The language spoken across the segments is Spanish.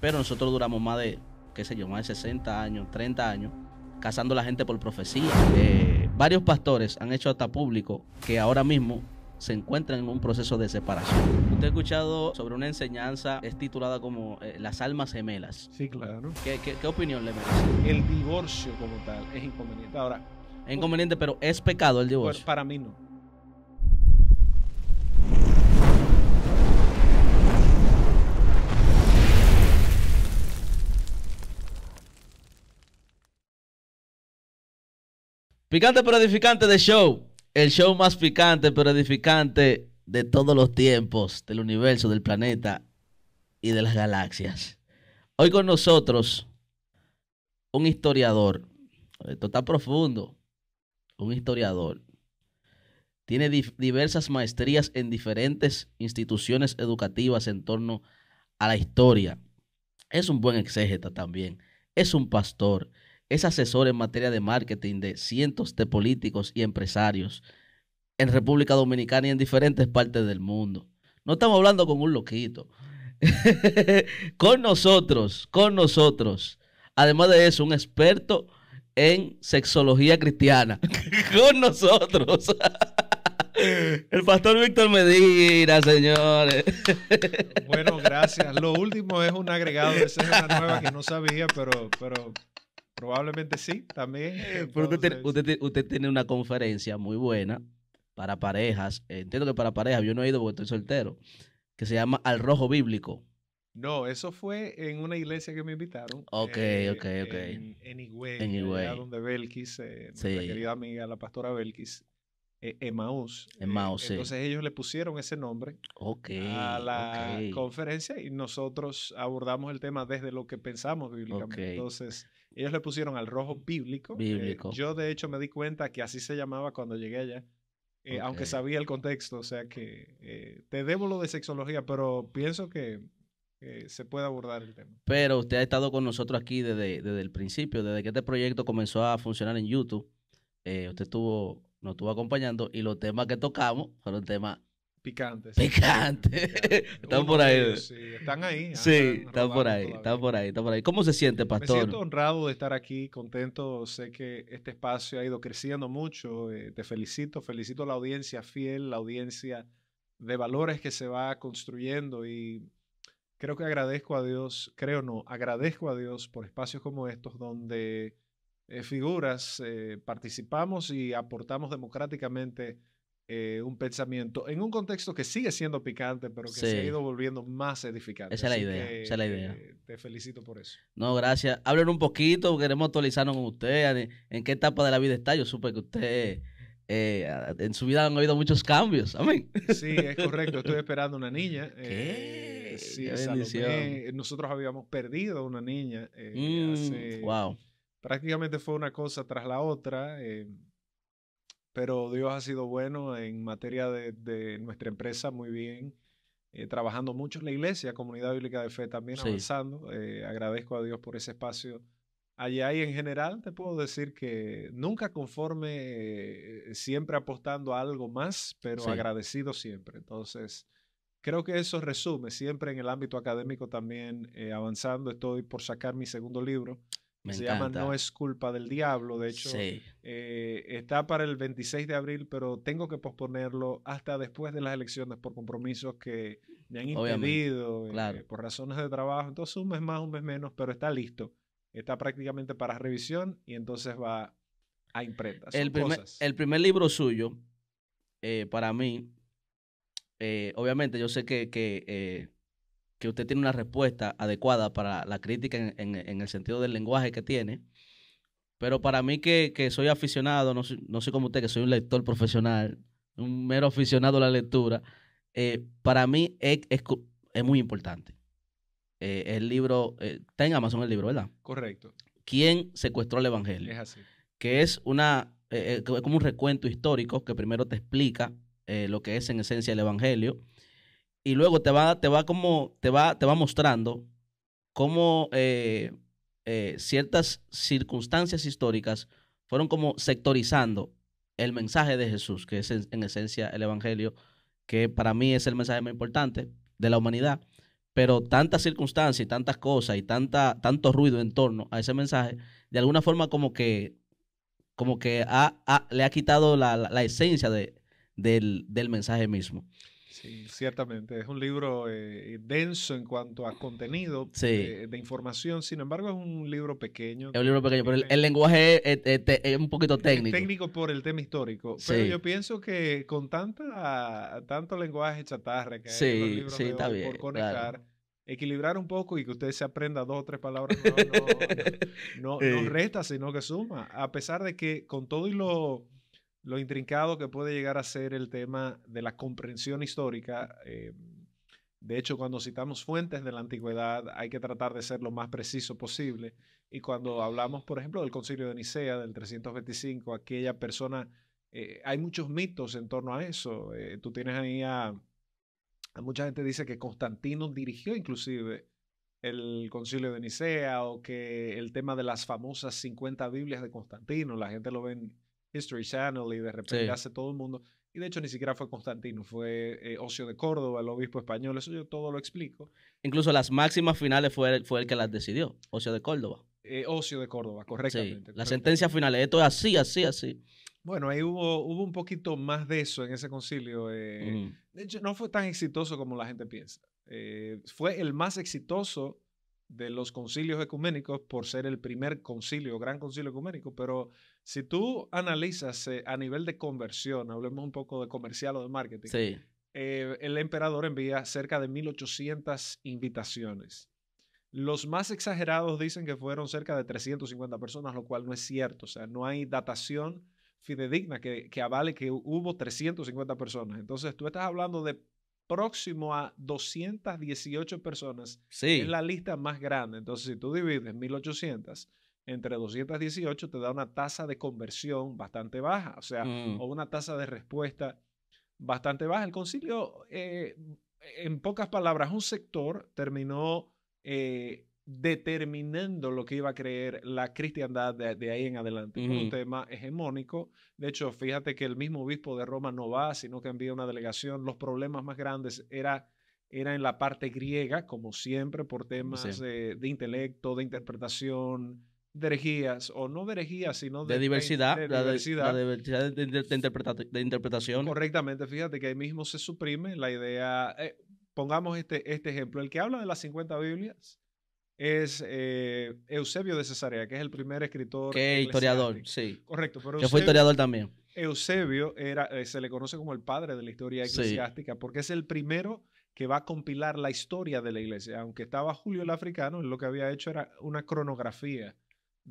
Pero nosotros duramos más de, qué sé yo, más de 60 años, 30 años, cazando a la gente por profecía. Eh, varios pastores han hecho hasta público que ahora mismo se encuentran en un proceso de separación. Usted ha escuchado sobre una enseñanza, es titulada como eh, Las almas gemelas. Sí, claro. ¿Qué, opinión le merece? El divorcio como tal es inconveniente. Ahora, es inconveniente, pero ¿es pecado el divorcio? Pues para mí no. Picante pero edificante de show. El show más picante pero edificante de todos los tiempos, del universo, del planeta y de las galaxias. Hoy con nosotros, un historiador. Esto está profundo. Un historiador. Tiene diversas maestrías en diferentes instituciones educativas en torno a la historia. Es un buen exégeta también. Es un pastor es asesor en materia de marketing de cientos de políticos y empresarios en República Dominicana y en diferentes partes del mundo. No estamos hablando con un loquito. con nosotros, con nosotros. Además de eso, un experto en sexología cristiana. con nosotros. El pastor Víctor Medina, señores. Bueno, gracias. Lo último es un agregado de una Nueva que no sabía, pero, pero Probablemente sí, también. Eh, usted, tiene una conferencia muy buena para parejas. Eh, entiendo que para parejas, yo no he ido porque estoy soltero, que se llama Al Rojo Bíblico. No, eso fue en una iglesia que me invitaron. Ok, eh, ok, ok. En, en en donde Belkis, eh, nuestra querida amiga, la pastora Belkis, Emmaus. Emmaus, Entonces ellos le pusieron ese nombre a la conferencia y nosotros abordamos el tema desde lo que pensamos bíblicamente. Okay. Entonces, ellos le pusieron al rojo eh, bíblico. yo de hecho me di cuenta que así se llamaba cuando llegué allá. Eh, aunque sabía el contexto, o sea que eh, te debo lo de sexología, pero pienso que se puede abordar el tema. Pero usted ha estado con nosotros aquí desde, desde el principio, desde que este proyecto comenzó a funcionar en YouTube. usted estuvo, nos estuvo acompañando y los temas que tocamos fueron temas Picantes. Picantes. están por ahí. Sí, están ahí. Ah, sí, están por ahí, están por ahí, están por ahí. ¿Cómo se siente, pastor? Me siento honrado de estar aquí, contento. Sé que este espacio ha ido creciendo mucho. Eh, te felicito, felicito a la audiencia fiel, la audiencia de valores que se va construyendo y creo que agradezco a Dios, creo no, agradezco a Dios por espacios como estos donde eh, figuras eh, participamos y aportamos democráticamente eh, un pensamiento en un contexto que sigue siendo picante, pero que se ha ido volviendo más edificante. Esa es la idea. esa la idea. Eh, te felicito por eso. No, gracias. hablen un poquito, queremos actualizarnos con usted. En, qué etapa de la vida está? Yo supe que usted. Eh, en su vida han habido muchos cambios. Sí, es correcto. Estoy esperando una niña. ¿Qué? sí, Nosotros habíamos perdido una niña. Mm, wow. Prácticamente fue una cosa tras la otra pero Dios ha sido bueno en materia de, nuestra empresa, muy bien. Eh, trabajando mucho en la iglesia, Comunidad Bíblica de Fe también avanzando. Eh, agradezco a Dios por ese espacio allá y en general te puedo decir que nunca conforme, eh, siempre apostando a algo más, pero agradecido siempre. Entonces, creo que eso resume, siempre en el ámbito académico también avanzando, estoy por sacar mi segundo libro se llama No es culpa del diablo, de hecho, eh, está para el 26 de abril, pero tengo que posponerlo hasta después de las elecciones por compromisos que me han impedido, eh, por razones de trabajo, entonces un mes más, un mes menos, pero está listo, está prácticamente para revisión y entonces va a imprenta. El primer, el primer, libro suyo, eh, para mí, obviamente yo sé que que usted tiene una respuesta adecuada para la crítica en, el sentido del lenguaje que tiene. Pero para mí que, soy aficionado, no, soy, como usted, que soy un lector profesional, un mero aficionado a la lectura, eh, para mí es, muy importante. Eh, el libro, eh, está en Amazon el libro, ¿verdad? Correcto. ¿Quién secuestró el Evangelio? Es así. Que es una, como un recuento histórico que primero te explica lo que es en esencia el Evangelio y luego te va, te va como, te va, te va mostrando cómo eh, eh, ciertas circunstancias históricas fueron como sectorizando el mensaje de Jesús, que es en, esencia el Evangelio, que para mí es el mensaje más importante de la humanidad. Pero tantas circunstancias y tantas cosas y tanta, tanto ruido en torno a ese mensaje, de alguna forma como que, como que le ha quitado la, esencia de, del, del mensaje mismo. Sí, ciertamente. Es un libro eh, denso en cuanto a contenido eh, de, información. Sin embargo, es un libro pequeño. Es un libro pequeño, eh, pero el, lenguaje es, un poquito técnico. técnico por el tema histórico. Pero yo pienso que con tanta, tanto lenguaje chatarra que hay en los libros por conectar. equilibrar un poco y que usted se aprenda dos o tres palabras no, no, no, resta, sino que suma. A pesar de que con todo y lo lo intrincado que puede llegar a ser el tema de la comprensión histórica. Eh, de hecho, cuando citamos fuentes de la antigüedad, hay que tratar de ser lo más preciso posible. Y cuando hablamos, por ejemplo, del Concilio de Nicea del 325, aquella persona, eh, hay muchos mitos en torno a eso. Eh, tú tienes ahí a, mucha gente dice que Constantino dirigió inclusive el Concilio de Nicea o que el tema de las famosas 50 Biblias de Constantino, la gente lo ven History Channel y de repente hace todo el mundo. Y de hecho ni siquiera fue Constantino, fue eh, Ocio de Córdoba, el obispo español, eso yo todo lo explico. Incluso las máximas finales fue, el, fue el que las decidió, Ocio de Córdoba. Eh, Ocio de Córdoba, correctamente. La sentencia final, esto es así, así, así. Bueno, ahí hubo, hubo un poquito más de eso en ese concilio. Eh, de hecho, no fue tan exitoso como la gente piensa. fue el más exitoso de los concilios ecuménicos por ser el primer concilio, gran concilio ecuménico, pero si tú analizas eh, a nivel de conversión, hablemos un poco de comercial o de marketing, eh, el emperador envía cerca de 1.800 invitaciones. Los más exagerados dicen que fueron cerca de 350 personas, lo cual no es cierto. O sea, no hay datación fidedigna que, que avale que hubo 350 personas. Entonces, tú estás hablando de próximo a 218 personas. Sí. Es la lista más grande. Entonces, si tú divides 1.800 entre 218 te da una tasa de conversión bastante baja, o sea, mm. o una tasa de respuesta bastante baja. El concilio, eh, en pocas palabras, un sector terminó eh, determinando lo que iba a creer la cristiandad de, ahí en adelante. Un tema hegemónico. De hecho, fíjate que el mismo obispo de Roma no va, sino que envía una delegación. Los problemas más grandes era era en la parte griega, como siempre, por temas de intelecto, de interpretación, herejías, o no de herejías, sino de, de diversidad, de, la diversidad, la diversidad de, interpretación. Correctamente, fíjate que ahí mismo se suprime la idea, eh, pongamos este, este ejemplo, el que habla de las 50 Biblias es eh, Eusebio de Cesarea, que es el primer escritor. historiador, sí. Correcto, pero fue historiador también. Eusebio era, eh, se le conoce como el padre de la historia eclesiástica, porque es el primero que va a compilar la historia de la iglesia. Aunque estaba Julio el Africano, lo que había hecho era una cronografía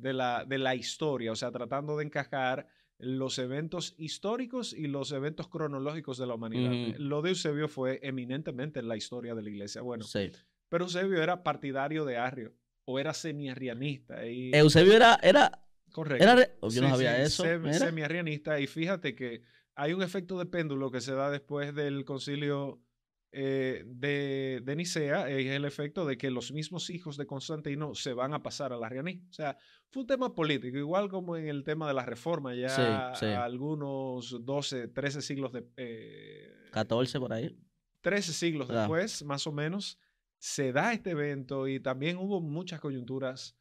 de la, de la historia, o sea, tratando de encajar los eventos históricos y los eventos cronológicos de la humanidad. Lo de Eusebio fue eminentemente en la historia de la iglesia. Bueno, sí. pero Eusebio era partidario de Arrio o era semiarrianista. Y... Eusebio era, era... Correcto. Era oh, no sabía eso. semiarrianista y fíjate que hay un efecto de péndulo que se da después del concilio eh, de, Nicea es el efecto de que los mismos hijos de Constantino se van a pasar a la Rianí. O sea, fue un tema político, igual como en el tema de la reforma, ya algunos 12, 13 siglos de... 14 eh, por ahí. 13 siglos después, más o menos, se da este evento y también hubo muchas coyunturas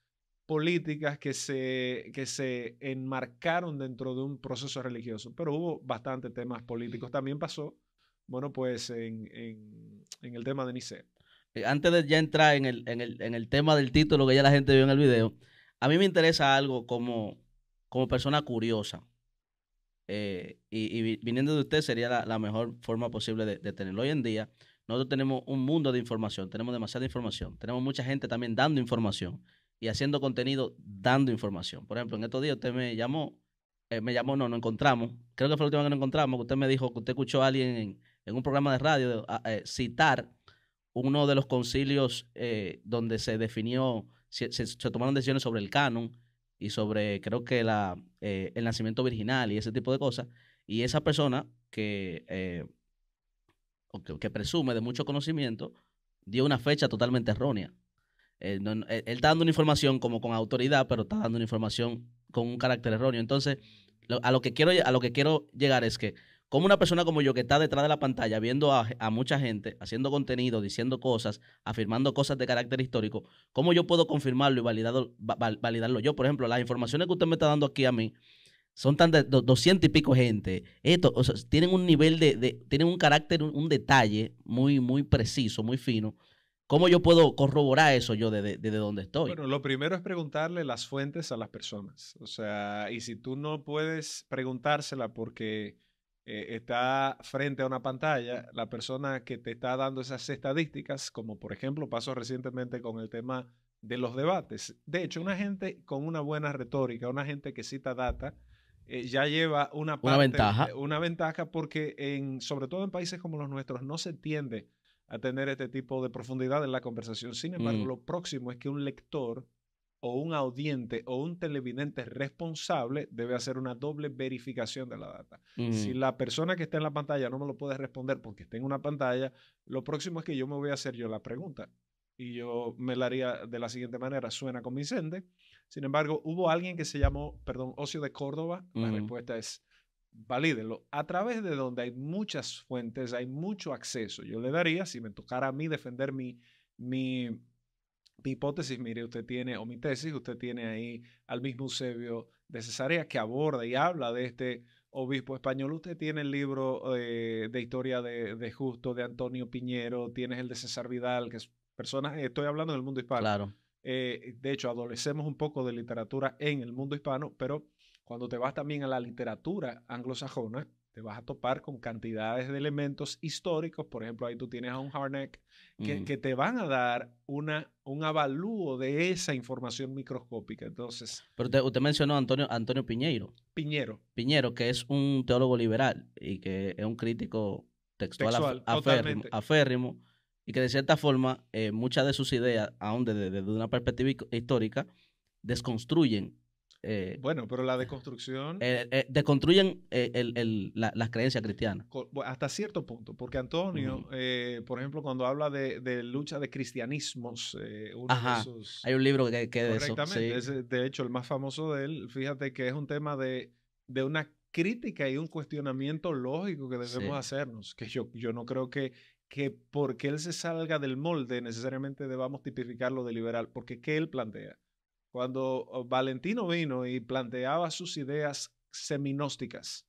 políticas que se, que se enmarcaron dentro de un proceso religioso, pero hubo bastantes temas políticos. También pasó bueno, pues en, en, el tema de Nice. Eh, antes de ya entrar en el, en, el, en el tema del título que ya la gente vio en el video, a mí me interesa algo como, como persona curiosa. Eh, y, viniendo de usted sería la, mejor forma posible de, tenerlo. Hoy en día nosotros tenemos un mundo de información, tenemos demasiada información, tenemos mucha gente también dando información y haciendo contenido dando información. Por ejemplo, en estos días usted me llamó, eh, me llamó, no, no encontramos, creo que fue la última vez que nos encontramos, que usted me dijo que usted escuchó a alguien en, en un programa de radio eh, citar uno de los concilios eh, donde se definió, se, tomaron decisiones sobre el canon y sobre, creo que, la, eh, el nacimiento virginal y ese tipo de cosas. Y esa persona que, que, presume de mucho conocimiento dio una fecha totalmente errónea. él, está dando una información como con autoridad, pero está dando una información con un carácter erróneo. Entonces, a, lo que quiero, a lo que quiero llegar es que ¿Cómo una persona como yo que está detrás de la pantalla viendo a, mucha gente haciendo contenido, diciendo cosas, afirmando cosas de carácter histórico, cómo yo puedo confirmarlo y validarlo, yo? Por ejemplo, las informaciones que usted me está dando aquí a mí son tan de 200 y pico gente. Esto, o sea, tienen un nivel de, tienen un carácter, un, detalle muy, muy preciso, muy fino. ¿Cómo yo puedo corroborar eso yo desde de, de donde estoy? Bueno, lo primero es preguntarle las fuentes a las personas. O sea, y si tú no puedes preguntársela porque eh, está frente a una pantalla, la persona que te está dando esas estadísticas, como por ejemplo pasó recientemente con el tema de los debates. De hecho, una gente con una buena retórica, una gente que cita data, eh, ya lleva una, ventaja. Una ventaja porque en, sobre todo en países como los nuestros no se tiende a tener este tipo de profundidad en la conversación. Sin embargo, mm. lo próximo es que un lector o un audiente o un televidente responsable debe hacer una doble verificación de la data. Si la persona que está en la pantalla no me lo puede responder porque está en una pantalla, lo próximo es que yo me voy a hacer yo la pregunta. Y yo me la haría de la siguiente manera, suena convincente. Sin embargo, hubo alguien que se llamó, perdón, Ocio de Córdoba. La respuesta es, valídenlo. A través de donde hay muchas fuentes, hay mucho acceso. Yo le daría, si me tocara a mí defender mi, mi mi hipótesis, mire, usted tiene, o mi tesis, usted tiene ahí al mismo Eusebio de Cesarea que aborda y habla de este obispo español. Usted tiene el libro eh, de historia de, Justo, de Antonio Piñero, tienes el de César Vidal, que es personas, eh, estoy hablando del mundo hispano. Claro. Eh, de hecho, adolecemos un poco de literatura en el mundo hispano, pero cuando te vas también a la literatura anglosajona, te vas a topar con cantidades de elementos históricos. Por ejemplo, ahí tú tienes a un Harnack que, te van a dar una, un avalúo de esa información microscópica. Entonces. Pero usted mencionó a Antonio, Antonio Piñeiro. Piñero. Piñero, que es un teólogo liberal y que es un crítico textual, aférrimo, Y que de cierta forma, eh, muchas de sus ideas, aún desde, desde una perspectiva histórica, desconstruyen eh, bueno, pero la eh, deconstrucción... Eh, eh, eh las creencias cristianas. Hasta cierto punto, porque Antonio, por ejemplo, cuando habla de, lucha de cristianismos, hay un libro que, que de eso. de hecho, el más famoso de él, fíjate que es un tema de, de una crítica y un cuestionamiento lógico que debemos hacernos, que yo, yo no creo que que porque él se salga del molde necesariamente debamos tipificarlo de liberal, porque ¿qué él plantea? cuando oh, Valentino vino y planteaba sus ideas seminósticas,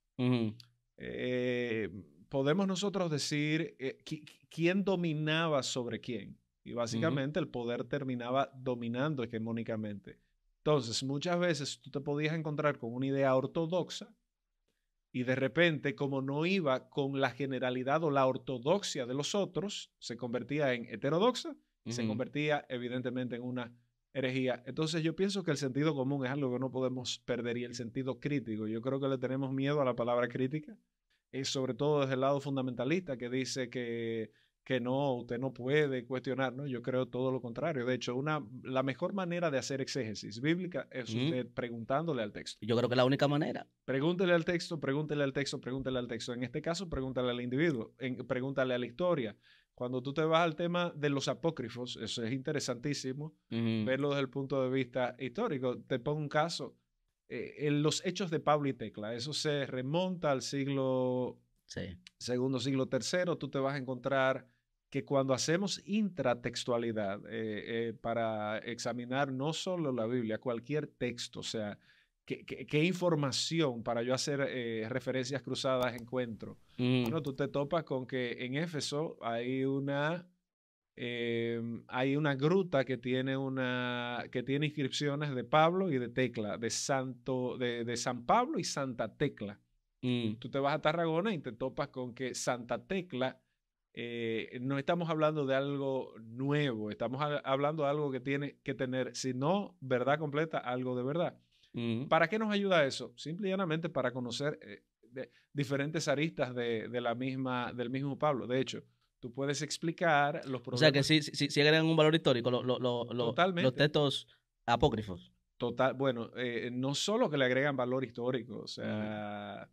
eh, podemos nosotros decir eh, quién dominaba sobre quién. Y básicamente el poder terminaba dominando hegemónicamente. Entonces, muchas veces tú te podías encontrar con una idea ortodoxa y de repente, como no iba con la generalidad o la ortodoxia de los otros, se convertía en heterodoxa, y se convertía evidentemente en una entonces yo pienso que el sentido común es algo que no podemos perder y el sentido crítico. Yo creo que le tenemos miedo a la palabra crítica, y eh, sobre todo desde el lado fundamentalista que dice que, que no, usted no puede cuestionar, ¿no? Yo creo todo lo contrario. De hecho, una, la mejor manera de hacer exégesis bíblica es usted preguntándole al texto. Yo creo que la única manera. Pregúntele al texto, pregúntele al texto, pregúntele al texto. En este caso, pregúntale al individuo, pregúntale a la historia, cuando tú te vas al tema de los apócrifos, eso es interesantísimo, verlo desde el punto de vista histórico. Te pongo un caso, eh, en los hechos de Pablo y Tecla, eso se remonta al siglo II, segundo, siglo tercero, tú te vas a encontrar que cuando hacemos intratextualidad eh, eh, para examinar no solo la Biblia, cualquier texto, o sea, ¿Qué, información para yo hacer eh, referencias cruzadas encuentro? Mm. Bueno, tú te topas con que en Éfeso hay una, eh, hay una gruta que tiene, una, que tiene inscripciones de Pablo y de Tecla, de, Santo, de, San Pablo y Santa Tecla. Mm. Tú te vas a Tarragona y te topas con que Santa Tecla, eh, no estamos hablando de algo nuevo, estamos hablando de algo que tiene que tener, si no verdad completa, algo de verdad. ¿Para qué nos ayuda eso? Simple y llanamente para conocer eh, diferentes aristas de, la misma, del mismo Pablo. De hecho, tú puedes explicar los problemas. O sea que sí, si agregan un valor histórico los textos apócrifos. Total, bueno, eh, no solo que le agregan valor histórico, o sea,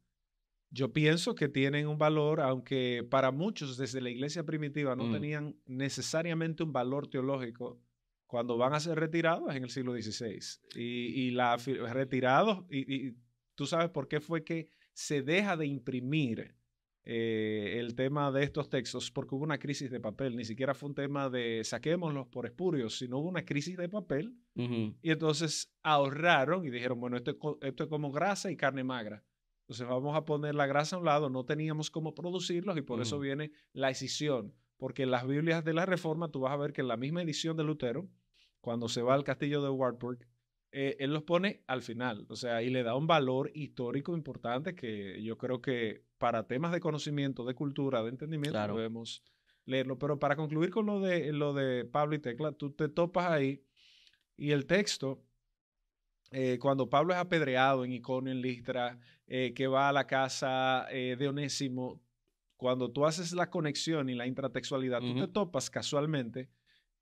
yo pienso que tienen un valor, aunque para muchos desde la iglesia primitiva no mm. tenían necesariamente un valor teológico, cuando van a ser retirados es en el siglo XVI. Y, y la, retirados, y, tú sabes por qué fue que se deja de imprimir eh, el tema de estos textos, porque hubo una crisis de papel, ni siquiera fue un tema de saquémoslos por espurios, sino hubo una crisis de papel. Y entonces ahorraron y dijeron, bueno, esto, esto es como grasa y carne magra. Entonces vamos a poner la grasa a un lado, no teníamos cómo producirlos y por eso viene la escisión porque en las Biblias de la Reforma tú vas a ver que en la misma edición de Lutero, cuando se va al castillo de Wartburg, eh, él los pone al final, o sea, ahí le da un valor histórico importante que yo creo que para temas de conocimiento, de cultura, de entendimiento, debemos leerlo. Pero para concluir con lo de, lo de Pablo y Tecla, tú te topas ahí y el texto, eh, cuando Pablo es apedreado en Iconio, en Listra, eh, que va a la casa de Onésimo, cuando tú haces la conexión y la intratextualidad, tú te topas casualmente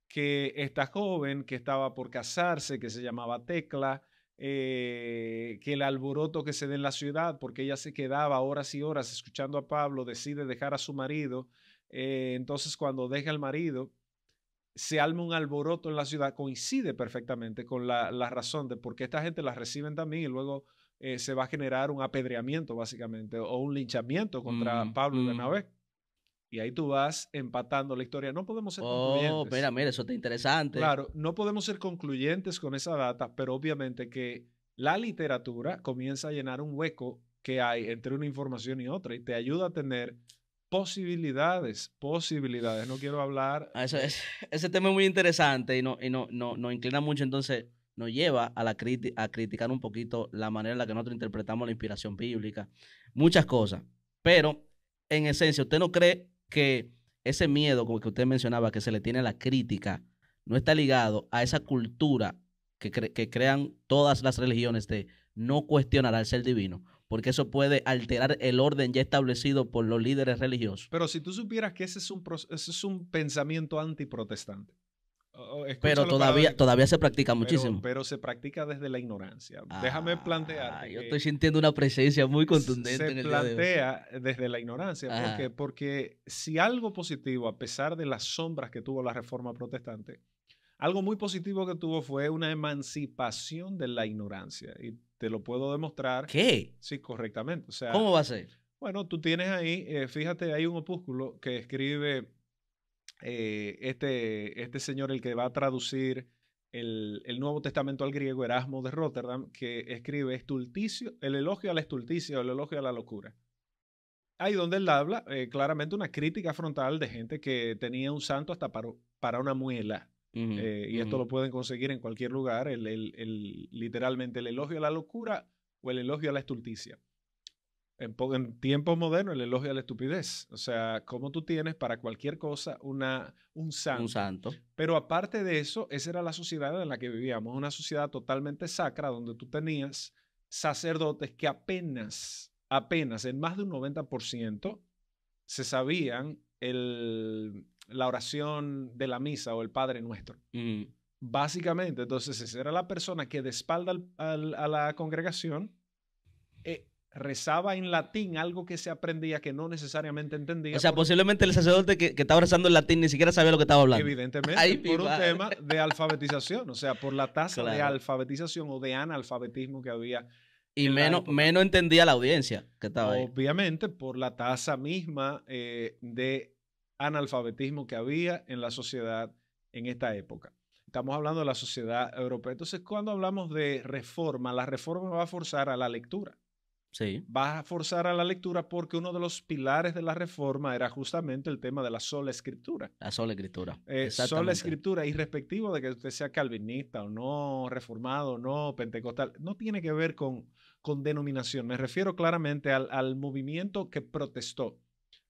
que esta joven que estaba por casarse, que se llamaba Tecla, eh, que el alboroto que se da en la ciudad, porque ella se quedaba horas y horas escuchando a Pablo, decide dejar a su marido, eh, entonces cuando deja al marido, se alma un alboroto en la ciudad, coincide perfectamente con la, la razón de por qué esta gente la reciben también y luego eh, se va a generar un apedreamiento, básicamente, o un linchamiento contra mm, Pablo de mm. Bernabé. Y ahí tú vas empatando la historia. No podemos ser oh, concluyentes. Mira, mira, eso está interesante. Claro, no podemos ser concluyentes con esa data, pero obviamente que la literatura comienza a llenar un hueco que hay entre una información y otra y te ayuda a tener posibilidades, posibilidades. No quiero hablar. Ah, eso, es, ese tema es muy interesante y, no, y no, no inclina mucho. Entonces, nos lleva a, la a criticar un poquito la manera en la que nosotros interpretamos la inspiración bíblica, muchas cosas. Pero, en esencia, ¿usted no cree que ese miedo, como que usted mencionaba, que se le tiene a la crítica, no está ligado a esa cultura que, crean todas las religiones de no cuestionar al ser divino? porque eso puede alterar el orden ya establecido por los líderes religiosos. Pero si tú supieras que ese es un, ese es un pensamiento antiprotestante. Oh, oh, pero todavía, todavía se practica muchísimo. Pero, se practica desde la ignorancia. Déjame ah, plantear. Yo estoy sintiendo una presencia muy contundente. Se en el plantea desde la ignorancia. Porque, porque si algo positivo, a pesar de las sombras que tuvo la reforma protestante, algo muy positivo que tuvo fue una emancipación de la ignorancia. Y te lo puedo demostrar. ¿Qué? Sí, correctamente. ¿Cómo va a ser? Bueno, tú tienes ahí, eh, fíjate, hay un opúsculo que escribe eh, este, este señor, el que va a traducir el, Nuevo Testamento al griego, Erasmo de Rotterdam, que escribe estulticio, el elogio a la estulticia, el elogio a la locura. Ahí donde él habla eh, claramente una crítica frontal de gente que tenía un santo hasta para, para una muela. Eh, y esto lo pueden conseguir en cualquier lugar, el, el, literalmente el elogio a la locura o el elogio a la estulticia en, tiempos modernos el elogio a la estupidez. O sea, como tú tienes para cualquier cosa una, un santo. Un santo. Pero aparte de eso, esa era la sociedad en la que vivíamos, una sociedad totalmente sacra donde tú tenías sacerdotes que apenas, apenas, en más de un 90%, se sabían el, la oración de la misa o el Padre Nuestro. Mm. Básicamente, entonces, esa era la persona que de espalda a la congregación eh, rezaba en latín algo que se aprendía que no necesariamente entendía. O sea, posiblemente el sacerdote que, que estaba rezando en latín ni siquiera sabía lo que estaba hablando. Evidentemente, por un tema de alfabetización, o sea, por la tasa de alfabetización o de analfabetismo que había. Y menos, menos entendía la audiencia que estaba Obviamente, ahí. Obviamente, por la tasa misma eh, de analfabetismo que había en la sociedad en esta época. Estamos hablando de la sociedad europea. Entonces, cuando hablamos de reforma, la reforma va a forzar a la lectura vas a forzar a la lectura porque uno de los pilares de la reforma era justamente el tema de la sola escritura. La sola escritura. La eh, sola escritura, irrespectivo de que usted sea calvinista o no, reformado o no, pentecostal, no tiene que ver con, con denominación. Me refiero claramente al, movimiento que protestó.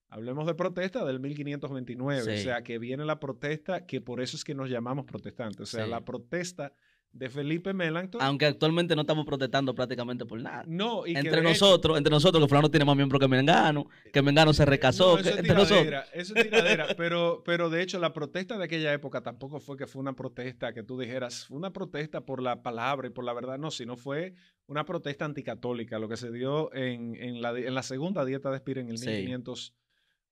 Hablemos de protesta del 1529, o sea, que viene la protesta, que por eso es que nos llamamos protestantes, o sea, la protesta de Felipe Melanchthon. Aunque actualmente no estamos protestando prácticamente por nada. No, y entre nosotros, entre nosotros, que Fulano tiene más miembros que Mengano, que Mengano se recasó. eso, es tiradera, eso es tiradera, pero, pero de hecho la protesta de aquella época tampoco fue que fue una protesta que tú dijeras, fue una protesta por la palabra y por la verdad, no, sino fue una protesta anticatólica, lo que se dio en, la, segunda dieta de Spire en el 1500.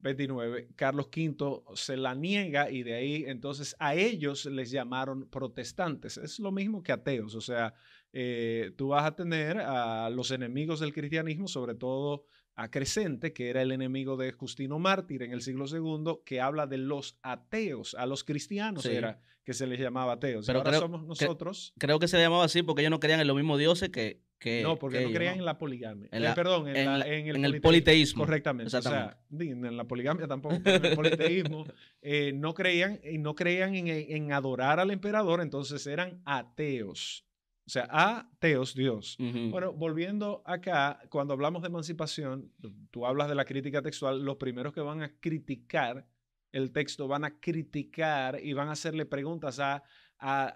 29, Carlos V se la niega y de ahí entonces a ellos les llamaron protestantes. Es lo mismo que ateos, o sea, eh, tú vas a tener a los enemigos del cristianismo, sobre todo a Crescente, que era el enemigo de Justino Mártir en el siglo II, que habla de los ateos, a los cristianos era que se les llamaba ateos. creo, somos nosotros. Que, creo que se llamaba así porque ellos no creían en los mismos dioses que. no, porque no creían en la poligamia. Eh, perdón, en, el, politeísmo, Correctamente. O sea, en la poligamia tampoco, en el politeísmo. Eh, no creían, no creían en adorar al emperador, entonces eran ateos. O sea, ateos, Dios. Bueno, volviendo acá, cuando hablamos de emancipación, tú hablas de la crítica textual, los primeros que van a criticar el texto van a criticar y van a hacerle preguntas a, a,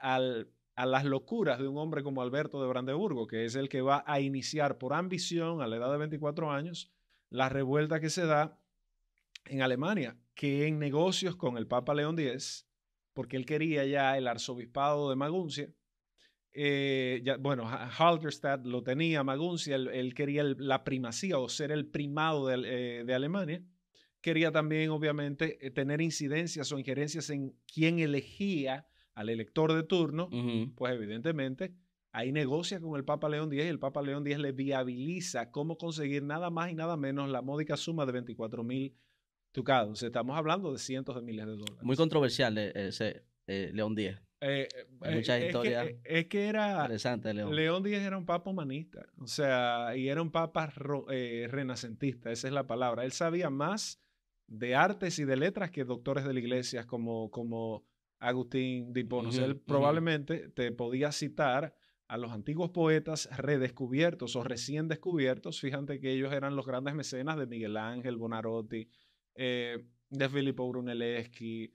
a las locuras de un hombre como Alberto de Brandeburgo, que es el que va a iniciar por ambición a la edad de 24 años la revuelta que se da en Alemania, que en negocios con el Papa León X, porque él quería ya el arzobispado de Maguncia, eh, bueno, Halterstadt lo tenía, Maguncia, él, quería la primacía o ser el primado eh, de, Alemania. Quería también, obviamente, eh, tener incidencias o injerencias en quién elegía al elector de turno. Pues evidentemente, ahí negocia con el Papa León X y el Papa León X le viabiliza cómo conseguir nada más y nada menos la módica suma de 24 mil ducados. Estamos hablando de cientos de miles de dólares. Muy controversial ese León X. Eh, eh, muchas historias. Eh, es, que, era. Interesante, León. León era un papa humanista. O sea, y era un papa renacentista, esa es la palabra. Él sabía más de artes y de letras que doctores de la iglesia como, como Agustín de él probablemente te podía citar a los antiguos poetas redescubiertos o recién descubiertos. Fíjate que ellos eran los grandes mecenas de Miguel Ángel, Bonarotti, de Filippo Brunelleschi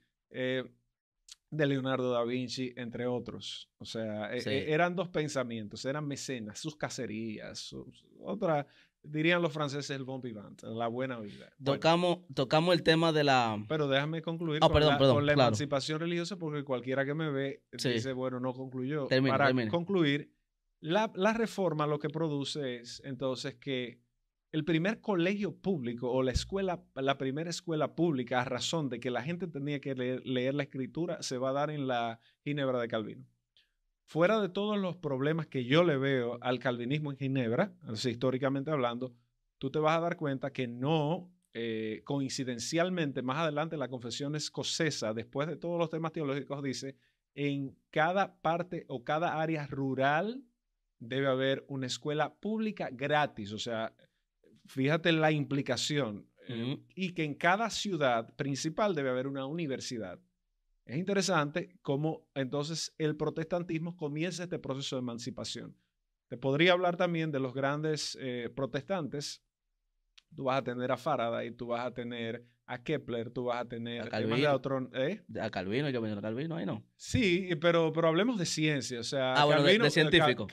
de Leonardo da Vinci, entre otros. O sea, e, e, eran dos pensamientos, eran mecenas, sus cacerías, sus, otra, dirían los franceses, el bon vivant, la buena vida. tocamos, tocamos el tema de la... Pero déjame concluir ah, con, la, emancipación religiosa, porque cualquiera que me ve dice, bueno, no concluyó. Para concluir, la, la reforma lo que produce es entonces que el primer colegio público o la escuela, la primera escuela pública a razón de que la gente tenía que leer, la escritura se va a dar en la Ginebra de Calvino. Fuera de todos los problemas que yo le veo al calvinismo en Ginebra, históricamente hablando, tú te vas a dar cuenta que no eh, coincidencialmente, más adelante la confesión escocesa, después de todos los temas teológicos, dice, en cada parte o cada área rural debe haber una escuela pública gratis, o sea, Fíjate la implicación. Eh, y que en cada ciudad principal debe haber una universidad. Es interesante cómo entonces el protestantismo comienza este proceso de emancipación. Te podría hablar también de los grandes eh, protestantes. Tú vas a tener a Faraday, tú vas a tener a Kepler tú vas a tener. A Calvino. ¿eh? A Calvino, yo me a Calvino, ahí no. Sí, pero, pero hablemos de ciencia, o sea. Ah, Calvino, de, científico.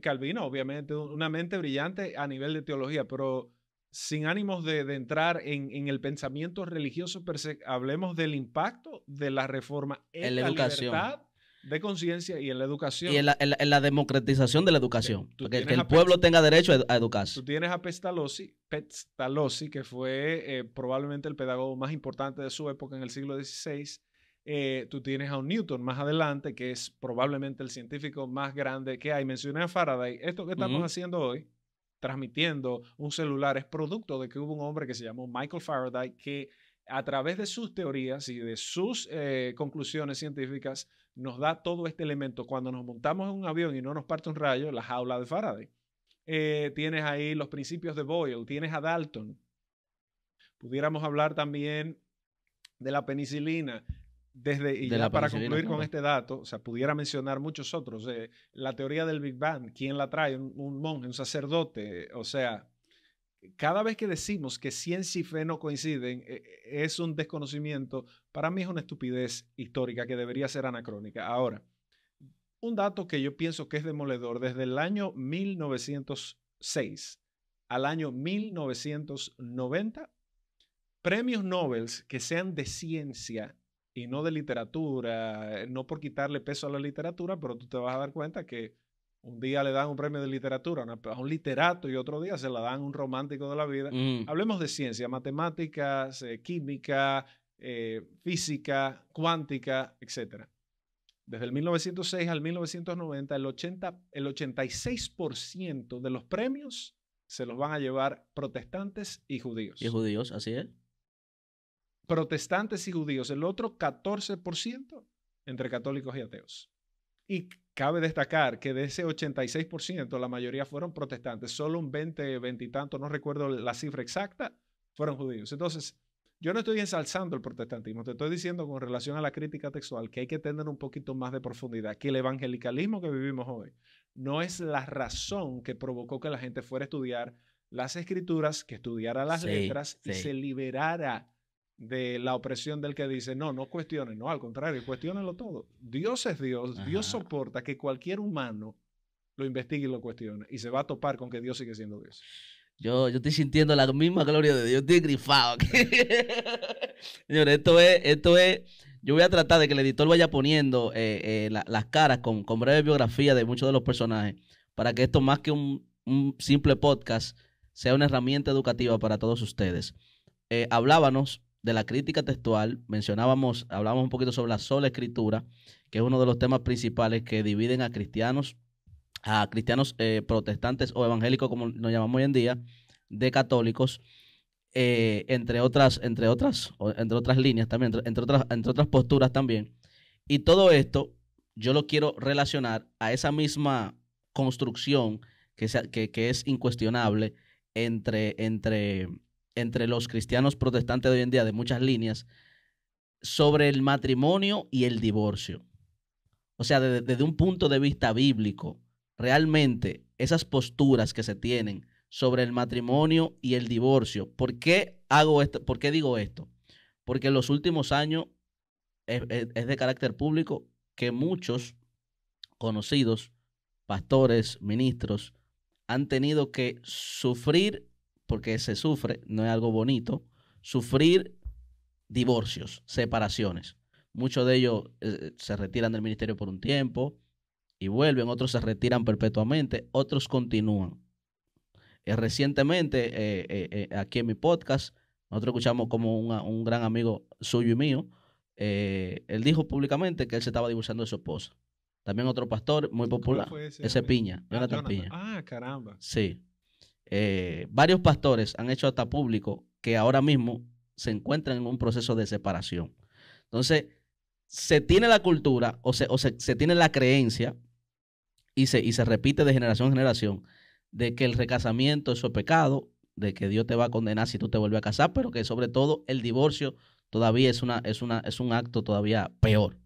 Calvino, obviamente, una mente brillante a nivel de teología, pero sin ánimos de, de entrar en, el pensamiento religioso, hablemos del impacto de la reforma en, la, educación. libertad de conciencia y en la educación. Y en la, en la, democratización de la educación. que, el pueblo tenga derecho a, educarse. Tú tienes a Pestalozzi, Pestalozzi que fue eh, probablemente el pedagogo más importante de su época en el siglo XVI. Eh, tú tienes a un Newton más adelante, que es probablemente el científico más grande que hay. Mencioné a Faraday. Esto que estamos haciendo hoy, transmitiendo un celular, es producto de que hubo un hombre que se llamó Michael Faraday, que a través de sus teorías y de sus eh, conclusiones científicas, nos da todo este elemento. Cuando nos montamos en un avión y no nos parte un rayo, la jaula de Faraday. Eh, tienes ahí los principios de Boyle, tienes a Dalton. Pudiéramos hablar también de la penicilina. Desde, y ya para concluir con este dato, o sea, pudiera mencionar muchos otros. Eh, la teoría del Big Bang, ¿quién la trae? Un, un monje, un sacerdote. O sea, cada vez que decimos que ciencia y fe no coinciden, e, e, es un desconocimiento, para mí es una estupidez histórica que debería ser anacrónica. Ahora, un dato que yo pienso que es demoledor, desde el año 1906 al año 1990, premios Nobel que sean de ciencia y no de literatura, eh, no por quitarle peso a la literatura, pero tú te vas a dar cuenta que un día le dan un premio de literatura a un literato y otro día se la dan a un romántico de la vida. Hablemos de ciencia, matemáticas, eh, química, eh, física, cuántica, etc. Desde el 1906 al 1990, el, el 86% de los premios se los van a llevar protestantes y judíos. Y judíos, así es. Protestantes y judíos, el otro 14% entre católicos y ateos. Y cabe destacar que de ese 86%, la mayoría fueron protestantes, solo un 20, 20 y tanto, no recuerdo la cifra exacta, fueron judíos. Entonces, yo no estoy ensalzando el protestantismo, te estoy diciendo con relación a la crítica textual que hay que tener un poquito más de profundidad, que el evangelicalismo que vivimos hoy no es la razón que provocó que la gente fuera a estudiar las escrituras, que estudiara las letras y se liberara de la opresión del que dice, no, no cuestiones no, al contrario, cuestionenlo todo. Dios es Dios, Dios soporta que cualquier humano lo investigue y lo cuestione y se va a topar con que Dios sigue siendo Dios. Yo, yo estoy sintiendo la misma gloria de Dios, estoy grifado. Aquí. Señor, esto es, esto es, yo voy a tratar de que el editor vaya poniendo eh, eh, las caras con, con breve biografía de muchos de los personajes para que esto más que un, simple podcast sea una herramienta educativa para todos ustedes. Eh, hablábamos de la crítica textual, mencionábamos, hablábamos un poquito sobre la sola escritura, que es uno de los temas principales que dividen a cristianos, a cristianos eh, protestantes o evangélicos, como nos llamamos hoy en día, de católicos, eh, entre otras, entre otras, entre otras líneas también, entre, otras, entre otras posturas también. Y todo esto yo lo quiero relacionar a esa misma construcción que, es incuestionable entre, entre entre los cristianos protestantes de hoy en día, de muchas líneas, sobre el matrimonio y el divorcio. O sea, desde, un punto de vista bíblico, realmente esas posturas que se tienen sobre el matrimonio y el divorcio. ¿Por qué hago esto? ¿Por qué digo esto? Porque en los últimos años es de carácter público que muchos conocidos, pastores, ministros, han tenido que sufrir porque se sufre, no es algo bonito, sufrir divorcios, separaciones. Muchos de ellos eh, eh, se retiran del ministerio por un tiempo y vuelven, otros se retiran perpetuamente, otros continúan. Eh, recientemente, aquí en mi podcast, nosotros escuchamos como un gran amigo suyo y mío, él dijo públicamente que él se estaba divorciando de su esposa. También otro pastor muy popular, ese, Piña, ah, Piña. Ah, caramba. Sí. Eh, varios pastores han hecho hasta público que ahora mismo se encuentran en un proceso de separación. Entonces, se tiene la cultura o se, o se, tiene la creencia y se, y se repite de generación en generación de que el recasamiento es su pecado, de que Dios te va a condenar si tú te vuelves a casar, pero que sobre todo el divorcio todavía es, una, es, una, es un acto todavía peor.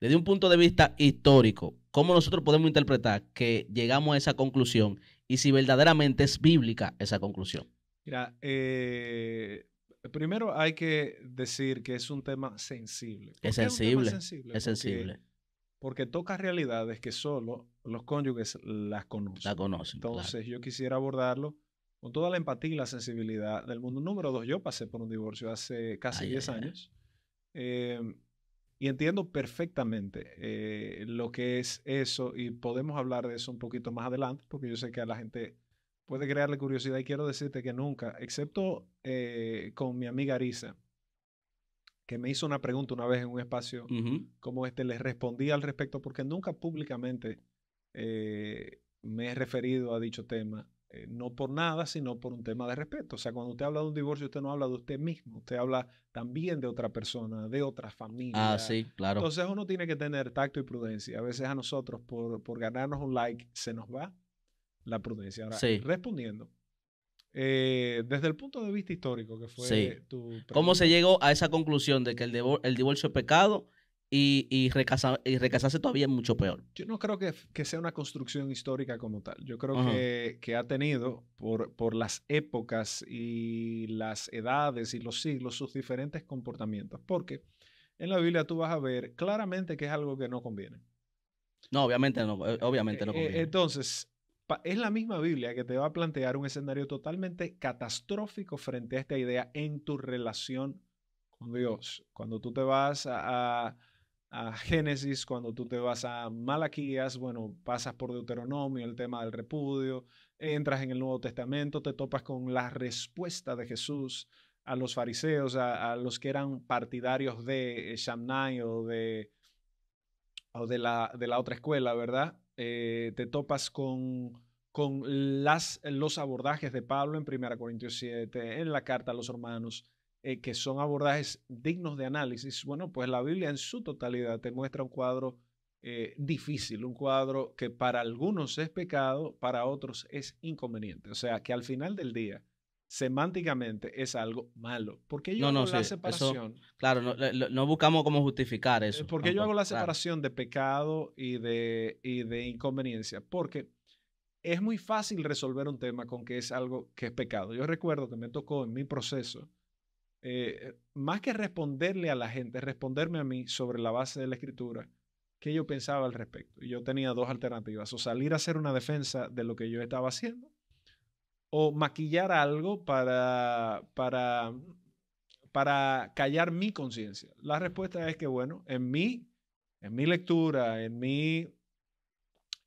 Desde un punto de vista histórico, ¿cómo nosotros podemos interpretar que llegamos a esa conclusión y si verdaderamente es bíblica esa conclusión. Mira, eh, primero hay que decir que es un tema sensible. Es sensible, es, sensible. Porque, toca realidades que solo los cónyuges las conocen. La conocen. Entonces yo quisiera abordarlo con toda la empatía y la sensibilidad del mundo. Número dos, yo pasé por un divorcio hace casi 10 años. Eh, y entiendo perfectamente eh, lo que es eso y podemos hablar de eso un poquito más adelante porque yo sé que a la gente puede crearle curiosidad y quiero decirte que nunca, excepto eh, con mi amiga Arisa, que me hizo una pregunta una vez en un espacio como este, le respondí al respecto porque nunca públicamente eh, me he referido a dicho tema eh, no por nada, sino por un tema de respeto. O sea, cuando usted habla de un divorcio, usted no habla de usted mismo, usted habla también de otra persona, de otra ah, familia. Ah, sí, claro. Entonces uno tiene que tener tacto y prudencia. A veces a nosotros, por, ganarnos un like, se nos va la prudencia. Ahora, respondiendo, eh, desde el punto de vista histórico que fue tu... ¿Cómo se llegó a esa conclusión de que el, el divorcio es pecado y, y, recasarse todavía mucho peor. Yo no creo que, que, sea una construcción histórica como tal. Yo creo que, que, ha tenido por, por las épocas y las edades y los siglos sus diferentes comportamientos. Porque en la Biblia tú vas a ver claramente que es algo que no conviene. No, obviamente no, eh, obviamente no eh, conviene. Entonces, es la misma Biblia que te va a plantear un escenario totalmente catastrófico frente a esta idea en tu relación con Dios. Cuando tú te vas a a Génesis, cuando tú te vas a Malaquías, bueno, pasas por Deuteronomio, el tema del repudio, entras en el Nuevo Testamento, te topas con la respuesta de Jesús a los fariseos, a, los que eran partidarios de eh, Shamnai o de, o de, la, de la otra escuela, ¿verdad? Eh, te topas con con las, los abordajes de Pablo en 1 Corintios 7, en la carta a los hermanos, eh, que son abordajes dignos de análisis, bueno, pues la Biblia en su totalidad te muestra un cuadro eh, difícil, un cuadro que para algunos es pecado, para otros es inconveniente. O sea, que al final del día, semánticamente es algo malo. ¿Por qué yo no, hago la separación? claro, no, buscamos cómo justificar eh, eso. porque yo hago la separación de pecado y de, y de inconveniencia? Porque es muy fácil resolver un tema con que es algo que es pecado. Yo recuerdo que me tocó en mi proceso eh, más que responderle a la gente, responderme a mí sobre la base de la escritura, qué yo pensaba al respecto. Y yo tenía dos alternativas, o salir a hacer una defensa de lo que yo estaba haciendo, o maquillar algo para, para, para callar mi conciencia. La respuesta es que, bueno, en mí, en mi lectura, en mi,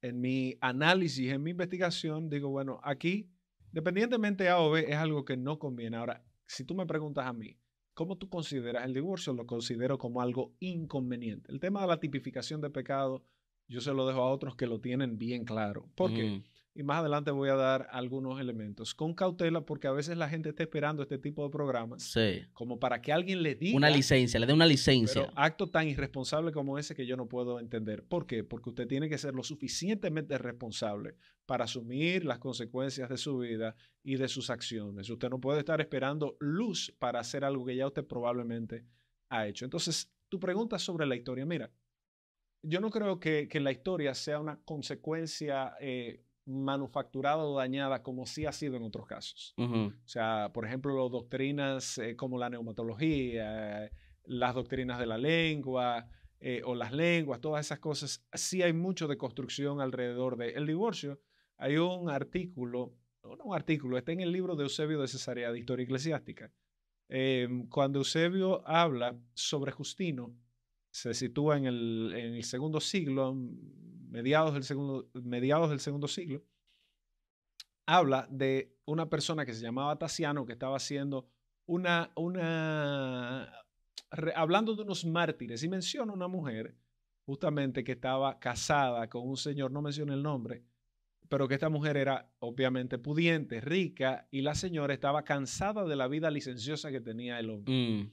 en mi análisis, en mi investigación, digo, bueno, aquí, dependientemente A o B, es algo que no conviene. Ahora, si tú me preguntas a mí, ¿cómo tú consideras el divorcio? Lo considero como algo inconveniente. El tema de la tipificación de pecado, yo se lo dejo a otros que lo tienen bien claro. porque y más adelante voy a dar algunos elementos. Con cautela, porque a veces la gente está esperando este tipo de programas. Sí. Como para que alguien le diga. Una licencia, le dé una licencia. acto tan irresponsable como ese que yo no puedo entender. ¿Por qué? Porque usted tiene que ser lo suficientemente responsable para asumir las consecuencias de su vida y de sus acciones. Usted no puede estar esperando luz para hacer algo que ya usted probablemente ha hecho. Entonces, tu pregunta sobre la historia. Mira, yo no creo que, la historia sea una consecuencia eh, manufacturada o dañada como sí ha sido en otros casos. O sea, por ejemplo, las doctrinas eh, como la neumatología, las doctrinas de la lengua eh, o las lenguas, todas esas cosas, sí hay mucho de construcción alrededor del el divorcio. Hay un artículo, no un artículo, está en el libro de Eusebio de Cesarea de Historia Eclesiástica. Em, cuando Eusebio habla sobre Justino, se sitúa en el, en el segundo siglo, mediados del segundo, mediados del segundo siglo, habla de una persona que se llamaba Tasiano que estaba haciendo una, una hablando de unos mártires y menciona una mujer justamente que estaba casada con un señor, no menciona el nombre, pero que esta mujer era obviamente pudiente, rica y la señora estaba cansada de la vida licenciosa que tenía el hombre. Mm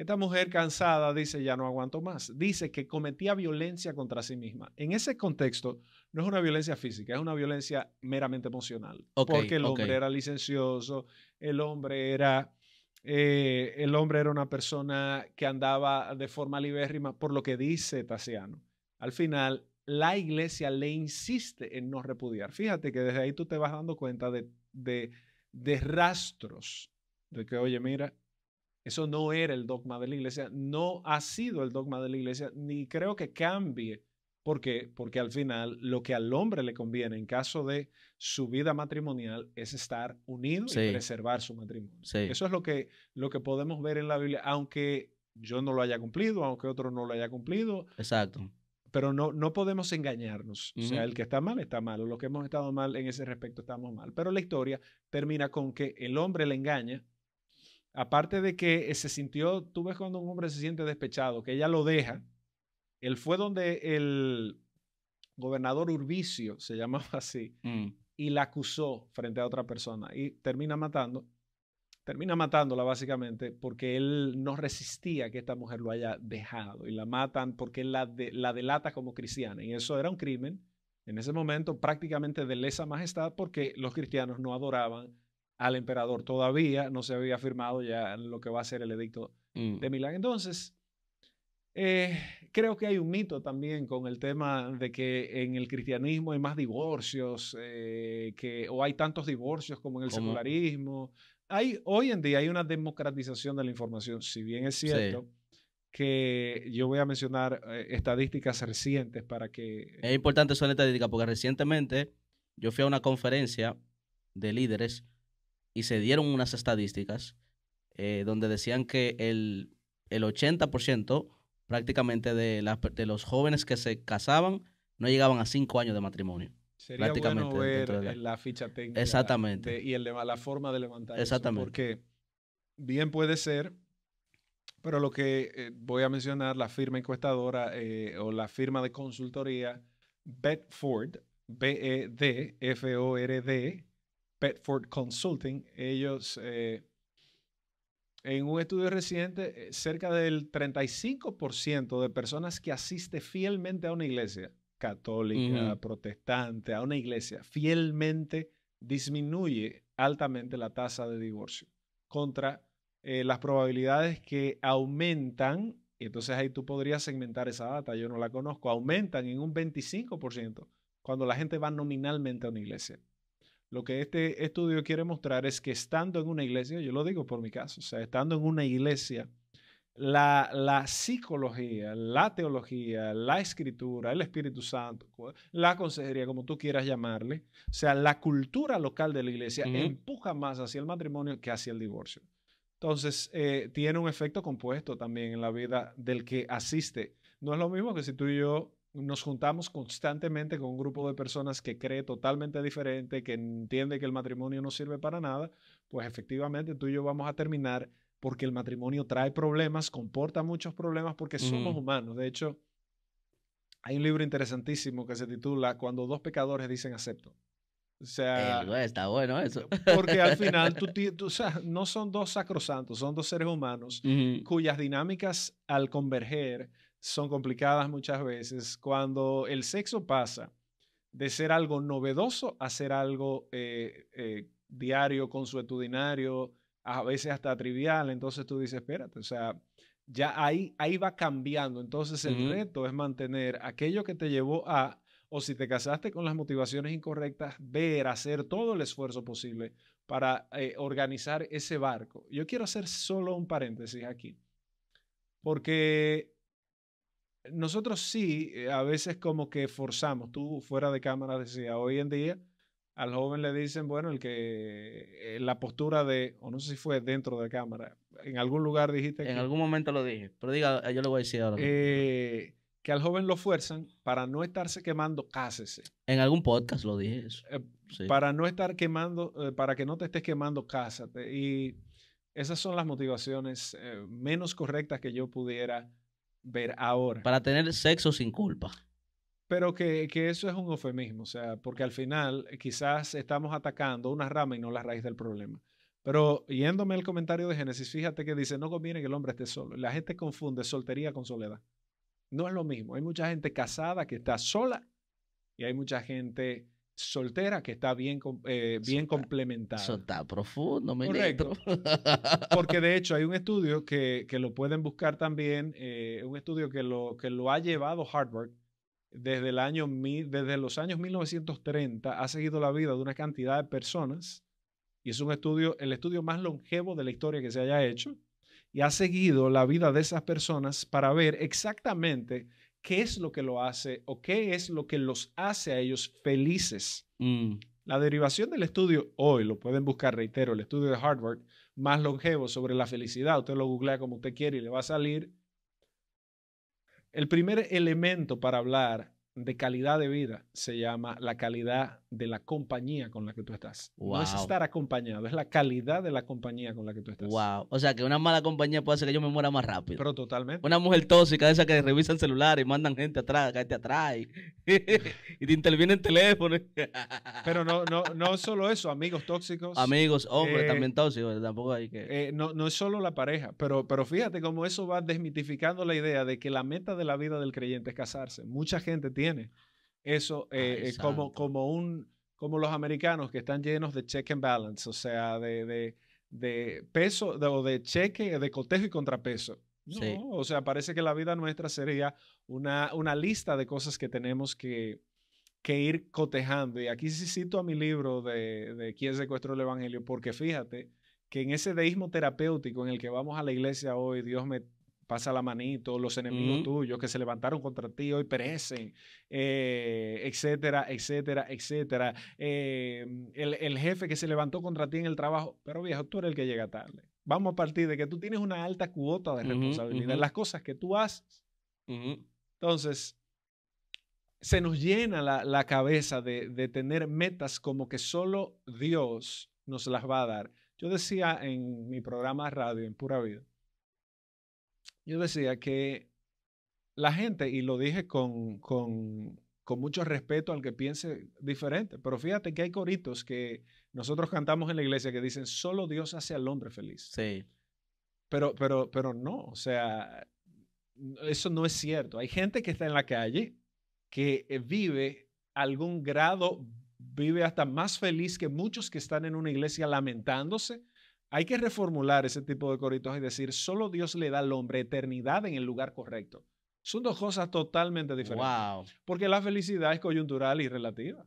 esta mujer cansada dice, ya no aguanto más. Dice que cometía violencia contra sí misma. En ese contexto, no es una violencia física, es una violencia meramente emocional. porque el hombre era licencioso, el hombre era... Eh, el hombre era una persona que andaba de forma libérrima, por lo que dice Tassiano. Al final, la iglesia le insiste en no repudiar. Fíjate que desde ahí tú te vas dando cuenta de, de rastros de que, oye, mira, eso no era el dogma de la iglesia, no ha sido el dogma de la iglesia, ni creo que cambie. ¿Por Porque al final lo que al hombre le conviene en caso de su vida matrimonial es estar unido y preservar su matrimonio. Eso es lo que, lo que podemos ver en la Biblia, aunque yo no lo haya cumplido, aunque otro no lo haya cumplido. Exacto. Pero no, no podemos engañarnos. O sea, el que está mal está mal, o los que hemos estado mal en ese respecto estamos mal. Pero la historia termina con que el hombre le engaña aparte de que se sintió, tú ves cuando un hombre se siente despechado, que ella lo deja, él fue donde el gobernador Urbicio, se llamaba así, mm. y la acusó frente a otra persona y termina matando, termina matándola básicamente porque él no resistía que esta mujer lo haya dejado y la matan porque la, la delata como cristiana y eso era un crimen en ese momento prácticamente de lesa majestad porque los cristianos no adoraban al emperador. Todavía no se había firmado ya lo que va a ser el edicto mm. de Milán. Entonces, eh, creo que hay un mito también con el tema de que en el cristianismo hay más divorcios, eh, que, o hay tantos divorcios como en el secularismo. Hay, hoy en día hay una democratización de la información, si bien es cierto. que yo voy a mencionar eh, estadísticas recientes para que... Es importante son estadísticas porque recientemente yo fui a una conferencia de líderes y se dieron unas estadísticas eh, donde decían que el, el 80% prácticamente de, la, de los jóvenes que se casaban no llegaban a cinco años de matrimonio. Sería prácticamente la... ficha técnica. Exactamente. y el la forma de levantar Exactamente. porque bien puede ser, pero lo que eh, voy a mencionar, la firma encuestadora eh, o la firma de consultoría Bedford, B-E-D-F-O-R-D, Petford Consulting. Ellos, eh, en un estudio reciente, eh, cerca del 35% de personas que asiste fielmente a una iglesia, católica, protestante, a una iglesia, fielmente disminuye altamente la tasa de divorcio contra eh, las probabilidades que aumentan, y entonces ahí tú podrías segmentar esa data, yo no la conozco, aumentan en un 25% cuando la gente va nominalmente a una iglesia. Lo que este estudio quiere mostrar es que estando en una iglesia, yo lo digo por mi caso, o sea, estando en una iglesia, la, psicología, la teología, la escritura, el Espíritu Santo, la consejería, como tú quieras llamarle, o sea, la cultura local de la iglesia empuja más hacia el matrimonio que hacia el divorcio. Entonces, eh, tiene un efecto compuesto también en la vida del que asiste. No es lo mismo que si tú y yo nos juntamos constantemente con un grupo de personas que cree totalmente diferente, que entiende que el matrimonio no sirve para nada, pues efectivamente tú y yo vamos a terminar porque el matrimonio trae problemas, comporta muchos problemas porque somos mm. humanos. De hecho, hay un libro interesantísimo que se titula Cuando dos pecadores dicen acepto. O sea, está bueno eso. Porque al final tú, tú o no son dos sacrosantos, son dos seres humanos cuyas dinámicas al converger son complicadas muchas veces. Cuando el sexo pasa de ser algo novedoso a ser algo eh, eh, diario, consuetudinario, a veces hasta trivial, entonces tú dices, espérate, o sea, ya ahí, ahí va cambiando. Entonces el reto es mantener aquello que te llevó a, o si te casaste con las motivaciones incorrectas, ver, hacer todo el esfuerzo posible para eh, organizar ese barco. Yo quiero hacer solo un paréntesis aquí, porque nosotros sí, eh, a veces como que forzamos, tú fuera de cámara decía, hoy en día al joven le dicen, bueno, el que eh, la postura de, o no sé si fue dentro de cámara, en algún lugar dijiste. En algún momento lo dije, pero diga, eh, yo lo voy a decir ahora. que al joven lo fuerzan para no estarse quemando, cásese. En algún podcast lo dije eso. Para no estar quemando, para que no te estés quemando, cásate. Y esas son las motivaciones menos correctas que yo pudiera ver ahora. Para tener sexo sin culpa. Pero que, eso es un eufemismo, o sea, porque al final eh, quizás estamos atacando una rama y no la raíz del problema. Pero yéndome al comentario de Génesis, fíjate que dice, no conviene que el hombre esté solo. La gente confunde soltería con soledad. No es lo mismo. Hay mucha gente casada que está sola y hay mucha gente soltera que está bien, eh, bien complementada. Eso está profundo, me Correcto. Porque de hecho hay un estudio que, lo pueden buscar también, eh, un estudio que lo, que lo ha llevado Harvard desde, el año, desde los años 1930, ha seguido la vida de una cantidad de personas y es un estudio, el estudio más longevo de la historia que se haya hecho y ha seguido la vida de esas personas para ver exactamente qué es lo que lo hace o qué es lo que los hace a ellos felices. Mm. La derivación del estudio hoy, lo pueden buscar, reitero, el estudio de Harvard más longevo sobre la felicidad. Usted lo googlea como usted quiere y le va a salir. El primer elemento para hablar de calidad de vida se llama la calidad de la compañía con la que tú estás. No es estar acompañado, es la calidad de la compañía con la que tú estás. Wow. O sea, que una mala compañía puede hacer que yo me muera más rápido. Pero totalmente. Una mujer tóxica, esa que revisa el celular y mandan gente atrás, que te atrae y te intervienen teléfonos. Pero no, no, no solo eso, amigos tóxicos. Amigos, hombres eh, también tóxicos, tampoco hay que. Eh, no, no es solo la pareja, pero, pero fíjate cómo eso va desmitificando la idea de que la meta de la vida del creyente es casarse. Mucha gente tiene eso es eh, eh, como, como, un, como los americanos que están llenos de check and balance, o sea, de, peso o de cheque, de cotejo y contrapeso. o sea, parece que la vida nuestra sería una, una lista de cosas que tenemos que, que ir cotejando. Y aquí sí cito a mi libro de, de ¿Quién secuestró el Evangelio? Porque fíjate que en ese deísmo terapéutico en el que vamos a la iglesia hoy, Dios me pasa la manito, los enemigos tuyos que se levantaron contra ti hoy perecen, eh, etcétera, etcétera, etcétera. Eh, el, jefe que se levantó contra ti en el trabajo, pero viejo, tú eres el que llega tarde. Vamos a partir de que tú tienes una alta cuota de responsabilidad, en las cosas que tú haces. Entonces, se nos llena la, cabeza de, de, tener metas como que solo Dios nos las va a dar. Yo decía en mi programa radio, en Pura Vida, yo decía que la gente, y lo dije con, mucho respeto al que piense diferente, pero fíjate que hay coritos que nosotros cantamos en la iglesia que dicen, solo Dios hace al hombre feliz. Sí. Pero, pero, pero no, o sea, eso no es cierto. Hay gente que está en la calle que eh, vive algún grado, vive hasta más feliz que muchos que están en una iglesia lamentándose hay que reformular ese tipo de coritos y decir, solo Dios le da al hombre eternidad en el lugar correcto. Son dos cosas totalmente diferentes. Porque la felicidad es coyuntural y relativa.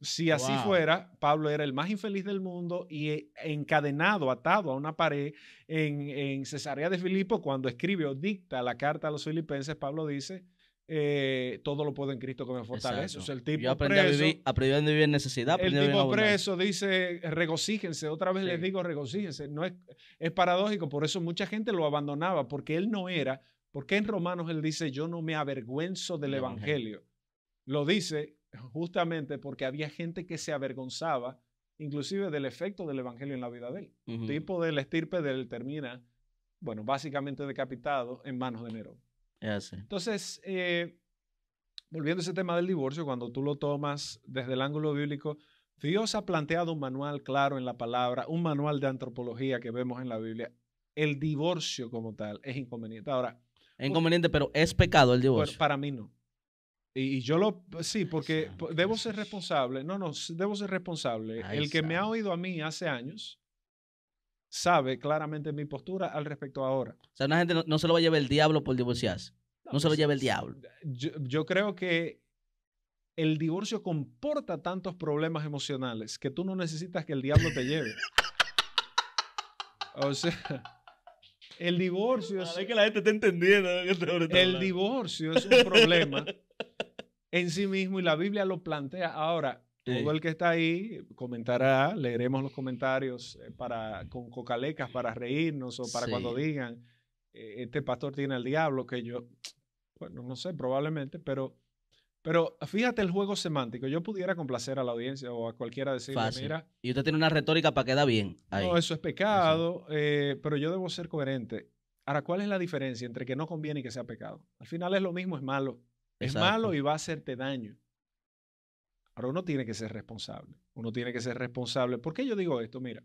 Si así fuera, Pablo era el más infeliz del mundo y eh, encadenado, atado a una pared en, en Cesarea de Filipo, cuando escribe o dicta la carta a los filipenses, Pablo dice, eh, todo lo puedo en Cristo que me fortalece. el tipo Yo aprendí a vivir, aprendí necesidad. el tipo preso dice, regocíjense. Otra vez les digo, regocíjense. No es, paradójico, por eso mucha gente lo abandonaba, porque él no era, porque en Romanos él dice, yo no me avergüenzo del evangelio. Lo dice justamente porque había gente que se avergonzaba, inclusive del efecto del evangelio en la vida de él. un Tipo del estirpe del termina, bueno, básicamente decapitado en manos de Nerón. Entonces, eh, volviendo a ese tema del divorcio, cuando tú lo tomas desde el ángulo bíblico, Dios ha planteado un manual claro en la palabra, un manual de antropología que vemos en la Biblia. El divorcio como tal es inconveniente. Ahora, es inconveniente, pero es pecado el divorcio. Para mí no. Y, yo lo, sí, porque debo ser responsable. No, no, debo ser responsable. el que me ha oído a mí hace años sabe claramente mi postura al respecto ahora. O sea, una gente no, se lo va a llevar el diablo por divorciarse. No, se lo pues, lleva el diablo. Eh, yo, creo que el divorcio comporta tantos problemas emocionales que tú no necesitas que el diablo te lleve. o sea, el divorcio que la gente está entendiendo. El divorcio es un problema en sí mismo y la Biblia lo plantea. Ahora, todo el que está ahí comentará, leeremos los comentarios eh, para, con cocalecas para reírnos o para cuando digan, e-, este pastor tiene al diablo, que yo, bueno, no sé, probablemente, pero, pero fíjate el juego semántico. Yo pudiera complacer a la audiencia o a cualquiera decir, mira. Y usted tiene una retórica para quedar bien. Ahí. No, eso es pecado, eh, pero yo debo ser coherente. Ahora, ¿cuál es la diferencia entre que no conviene y que sea pecado? Al final es lo mismo, es malo. Es malo y va a hacerte daño. Pero uno tiene que ser responsable. Uno tiene que ser responsable. ¿Por qué yo digo esto? Mira,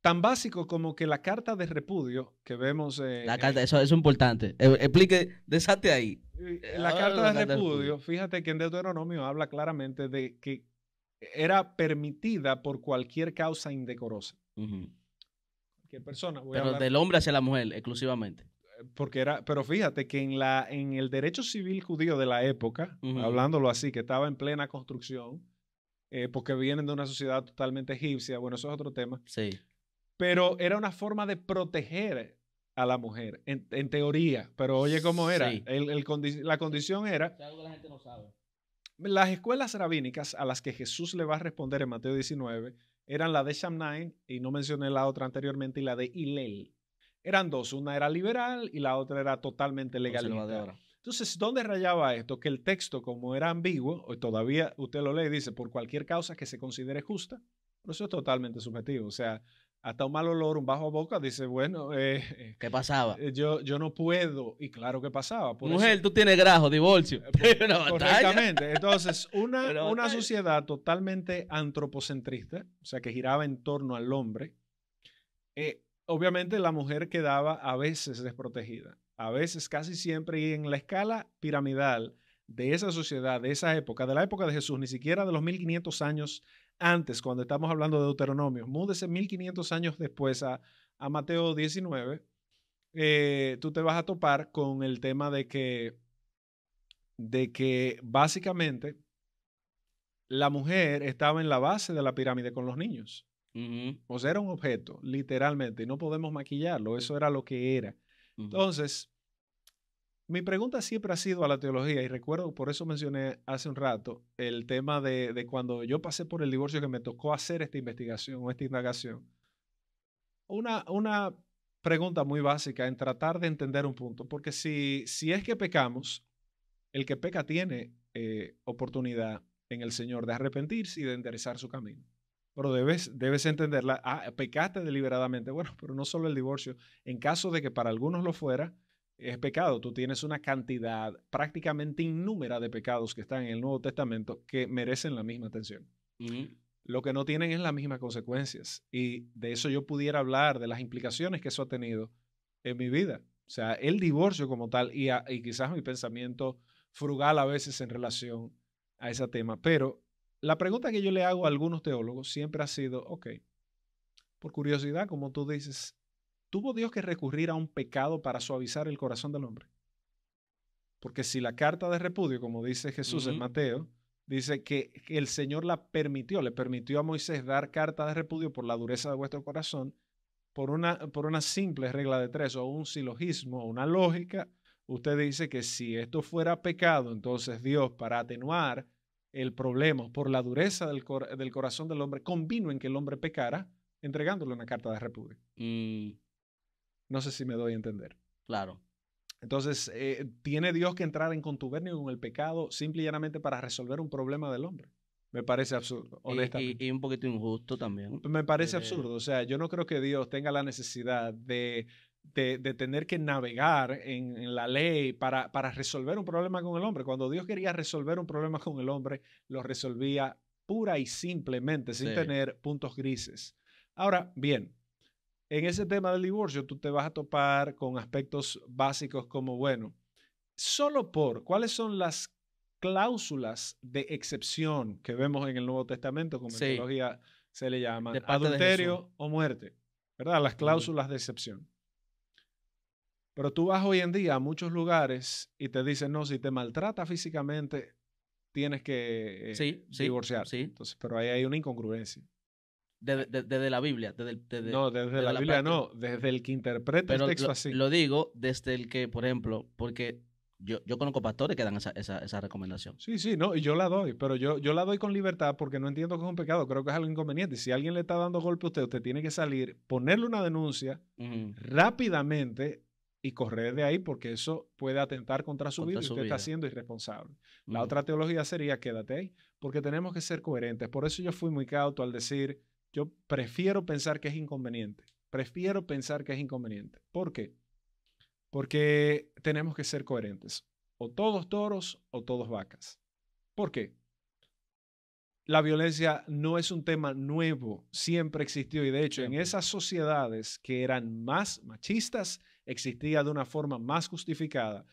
tan básico como que la carta de repudio que vemos. Eh, la carta, eso, es importante. E, explique, desate ahí. Eh, la ah, carta de repudio, fíjate que en Deuteronomio habla claramente de que era permitida por cualquier causa indecorosa. persona. Pero del hombre hacia la mujer, exclusivamente porque era, pero fíjate que en, la, en el derecho civil judío de la época, hablándolo así, que estaba en plena construcción, eh, porque vienen de una sociedad totalmente egipcia, bueno, eso es otro tema. Sí. Pero era una forma de proteger a la mujer, en, teoría, pero oye cómo era. la condición era... la gente no sabe. Las escuelas rabínicas a las que Jesús le va a responder en Mateo 19 eran la de Shamnain, y no mencioné la otra anteriormente, y la de Ilel. Eran dos, una era liberal y la otra era totalmente legalista. Entonces, ¿dónde rayaba esto? Que el texto, como era ambiguo, todavía usted lo lee dice, por cualquier causa que se considere justa, pero eso es totalmente subjetivo. O sea, hasta un mal olor, un bajo boca, dice, bueno, eh, eh ¿qué pasaba? Eh, yo, yo no puedo, y claro que pasaba. Mujer, tú tienes grajo, divorcio. Eh, correctamente. Entonces, una, sociedad totalmente antropocentrista, o sea, que giraba en torno al hombre, obviamente la mujer quedaba a veces desprotegida, a veces casi siempre, y en la escala piramidal de esa sociedad, de esa época, de la época de Jesús, ni siquiera de los 1500 años antes, cuando estamos hablando de Deuteronomio, múdese 1500 años después a, Mateo 19, eh, tú te vas a topar con el tema de que, de que básicamente la mujer estaba en la base de la pirámide con los niños. O sea, era un objeto, literalmente, y no podemos maquillarlo, eso era lo que era. Entonces, mi pregunta siempre ha sido a la teología, y recuerdo, por eso mencioné hace un rato el tema de, cuando yo pasé por el divorcio que me tocó hacer esta investigación o esta indagación. Una, una pregunta muy básica en tratar de entender un punto, porque si, si es que pecamos, el que peca tiene eh, oportunidad en el Señor de arrepentirse y de enderezar su camino pero debes, debes entenderla. Ah, pecaste deliberadamente. Bueno, pero no solo el divorcio. En caso de que para algunos lo fuera, es pecado. Tú tienes una cantidad prácticamente innúmera de pecados que están en el Nuevo Testamento que merecen la misma atención. Lo que no tienen es las mismas consecuencias. Y de eso yo pudiera hablar, de las implicaciones que eso ha tenido en mi vida. O sea, el divorcio como tal y, y quizás mi pensamiento frugal a veces en relación a ese tema. Pero la pregunta que yo le hago a algunos teólogos siempre ha sido, ok, por curiosidad, como tú dices, ¿tuvo Dios que recurrir a un pecado para suavizar el corazón del hombre? Porque si la carta de repudio, como dice Jesús en Mateo, dice que el Señor la permitió, le permitió a Moisés dar carta de repudio por la dureza de vuestro corazón, por una, por una simple regla de tres o un silogismo o una lógica, usted dice que si esto fuera pecado, entonces Dios para atenuar el problema por la dureza del, del, corazón del hombre convino en que el hombre pecara entregándole una carta de repudio. Mm. No sé si me doy a entender. Claro. Entonces, eh, tiene Dios que entrar en contubernio con el pecado simple y llanamente para resolver un problema del hombre. Me parece absurdo, honestamente. Y, un poquito injusto también. Me parece eh. absurdo. O sea, yo no creo que Dios tenga la necesidad de de, tener que navegar en, la ley para, para, resolver un problema con el hombre. Cuando Dios quería resolver un problema con el hombre, lo resolvía pura y simplemente, sin tener puntos grises. Ahora, bien, en ese tema del divorcio, tú te vas a topar con aspectos básicos como, bueno, solo por, ¿cuáles son las cláusulas de excepción que vemos en el Nuevo Testamento, como teología se le llama? Adulterio o muerte, ¿verdad? Las cláusulas de excepción. Pero tú vas hoy en día a muchos lugares y te dicen, no, si te maltrata físicamente, tienes que eh, divorciar. Entonces, pero ahí hay una incongruencia. Desde, la Biblia. Desde, no, desde, la, Biblia no, desde el que interpreta el texto así. Lo digo desde el que, por ejemplo, porque yo, yo conozco pastores que dan esa, esa, recomendación. Sí, sí, no, y yo la doy, pero yo, yo la doy con libertad porque no entiendo que es un pecado, creo que es algo inconveniente. Si alguien le está dando golpe a usted, usted tiene que salir, ponerle una denuncia rápidamente, y correr de ahí porque eso puede atentar contra su vida y usted está siendo irresponsable. La otra teología sería quédate ahí, porque tenemos que ser coherentes. Por eso yo fui muy cauto al decir, yo prefiero pensar que es inconveniente. Prefiero pensar que es inconveniente. ¿Por qué? Porque tenemos que ser coherentes. O todos toros o todos vacas. ¿Por qué? La violencia no es un tema nuevo, siempre existió y de hecho en esas sociedades que eran más machistas, existía de una forma más justificada.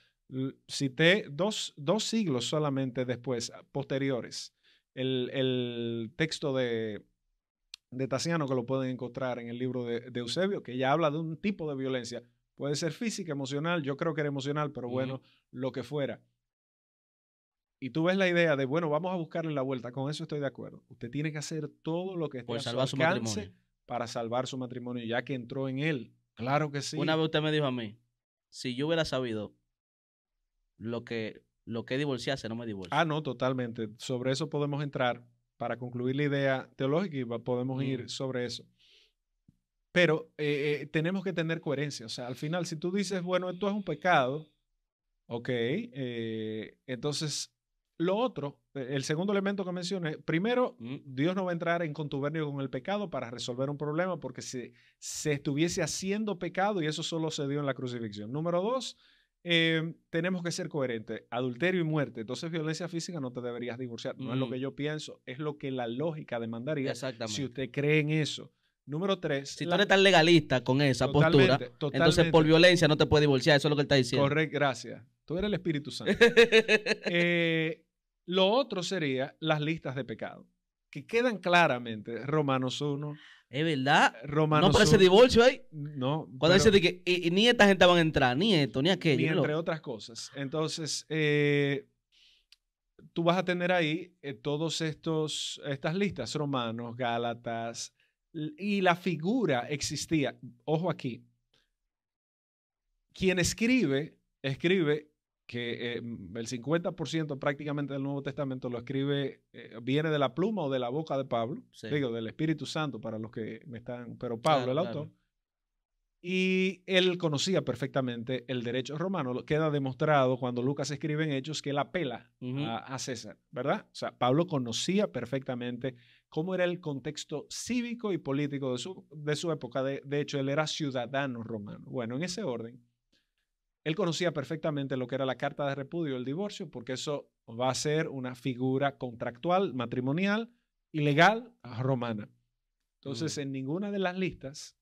Cité dos, dos siglos solamente después, ah, posteriores, el, el texto de, de Tasiano, que lo pueden encontrar en el libro de, Eusebio, que ya habla de un tipo de violencia. Puede ser física, emocional, yo creo que era emocional, pero bueno, lo que fuera. Y tú ves la idea de, bueno, vamos a buscarle la vuelta, con eso estoy de acuerdo. Usted tiene que hacer todo lo que esté a su alcance para salvar su matrimonio, ya que entró en él. Claro que sí. Una vez usted me dijo a mí, si yo hubiera sabido lo que, lo que divorciarse, no me divorcio. Ah, no, totalmente. Sobre eso podemos entrar para concluir la idea teológica y podemos ir sobre eso. Pero eh, eh, tenemos que tener coherencia. O sea, al final, si tú dices, bueno, esto es un pecado, ok, eh, entonces lo otro, eh, el segundo elemento que mencioné, primero, Dios no va a entrar en contubernio con el pecado para resolver un problema porque si se estuviese haciendo pecado y eso solo se dio en la crucifixión. Número dos, eh, tenemos que ser coherentes. Adulterio y muerte. Entonces, violencia física no te deberías divorciar. No es lo que yo pienso, es lo que la lógica demandaría. Exactamente. Si usted cree en eso. Número tres. Si tú eres tan legalista con esa postura, entonces por violencia no te puedes divorciar. Eso es lo que él está diciendo. Correcto, gracias. Tú eres el Espíritu Santo. eh, lo otro sería las listas de pecado, que quedan claramente Romanos 1. Es verdad. Eh, Romanos no parece divorcio ahí. No. Cuando dice que ni esta gente van a entrar, ni esto, ni aquello. Ni entre otras cosas. Entonces, eh, tú vas a tener ahí todas eh, todos estas listas, Romanos, Gálatas, y la figura existía. Ojo aquí. Quien escribe, escribe que eh, el 50% prácticamente del Nuevo Testamento lo escribe, eh, viene de la pluma o de la boca de Pablo, digo, del Espíritu Santo para los que me están, pero Pablo, el autor. Y él conocía perfectamente el derecho romano. Queda demostrado cuando Lucas escribe en Hechos que él apela a, a, César, ¿verdad? O sea, Pablo conocía perfectamente cómo era el contexto cívico y político de su, de su época. De, de hecho, él era ciudadano romano. Bueno, en ese orden, él conocía perfectamente lo que era la carta de repudio el divorcio, porque eso va a ser una figura contractual, matrimonial ilegal, romana. Entonces, mm. en ninguna de las listas,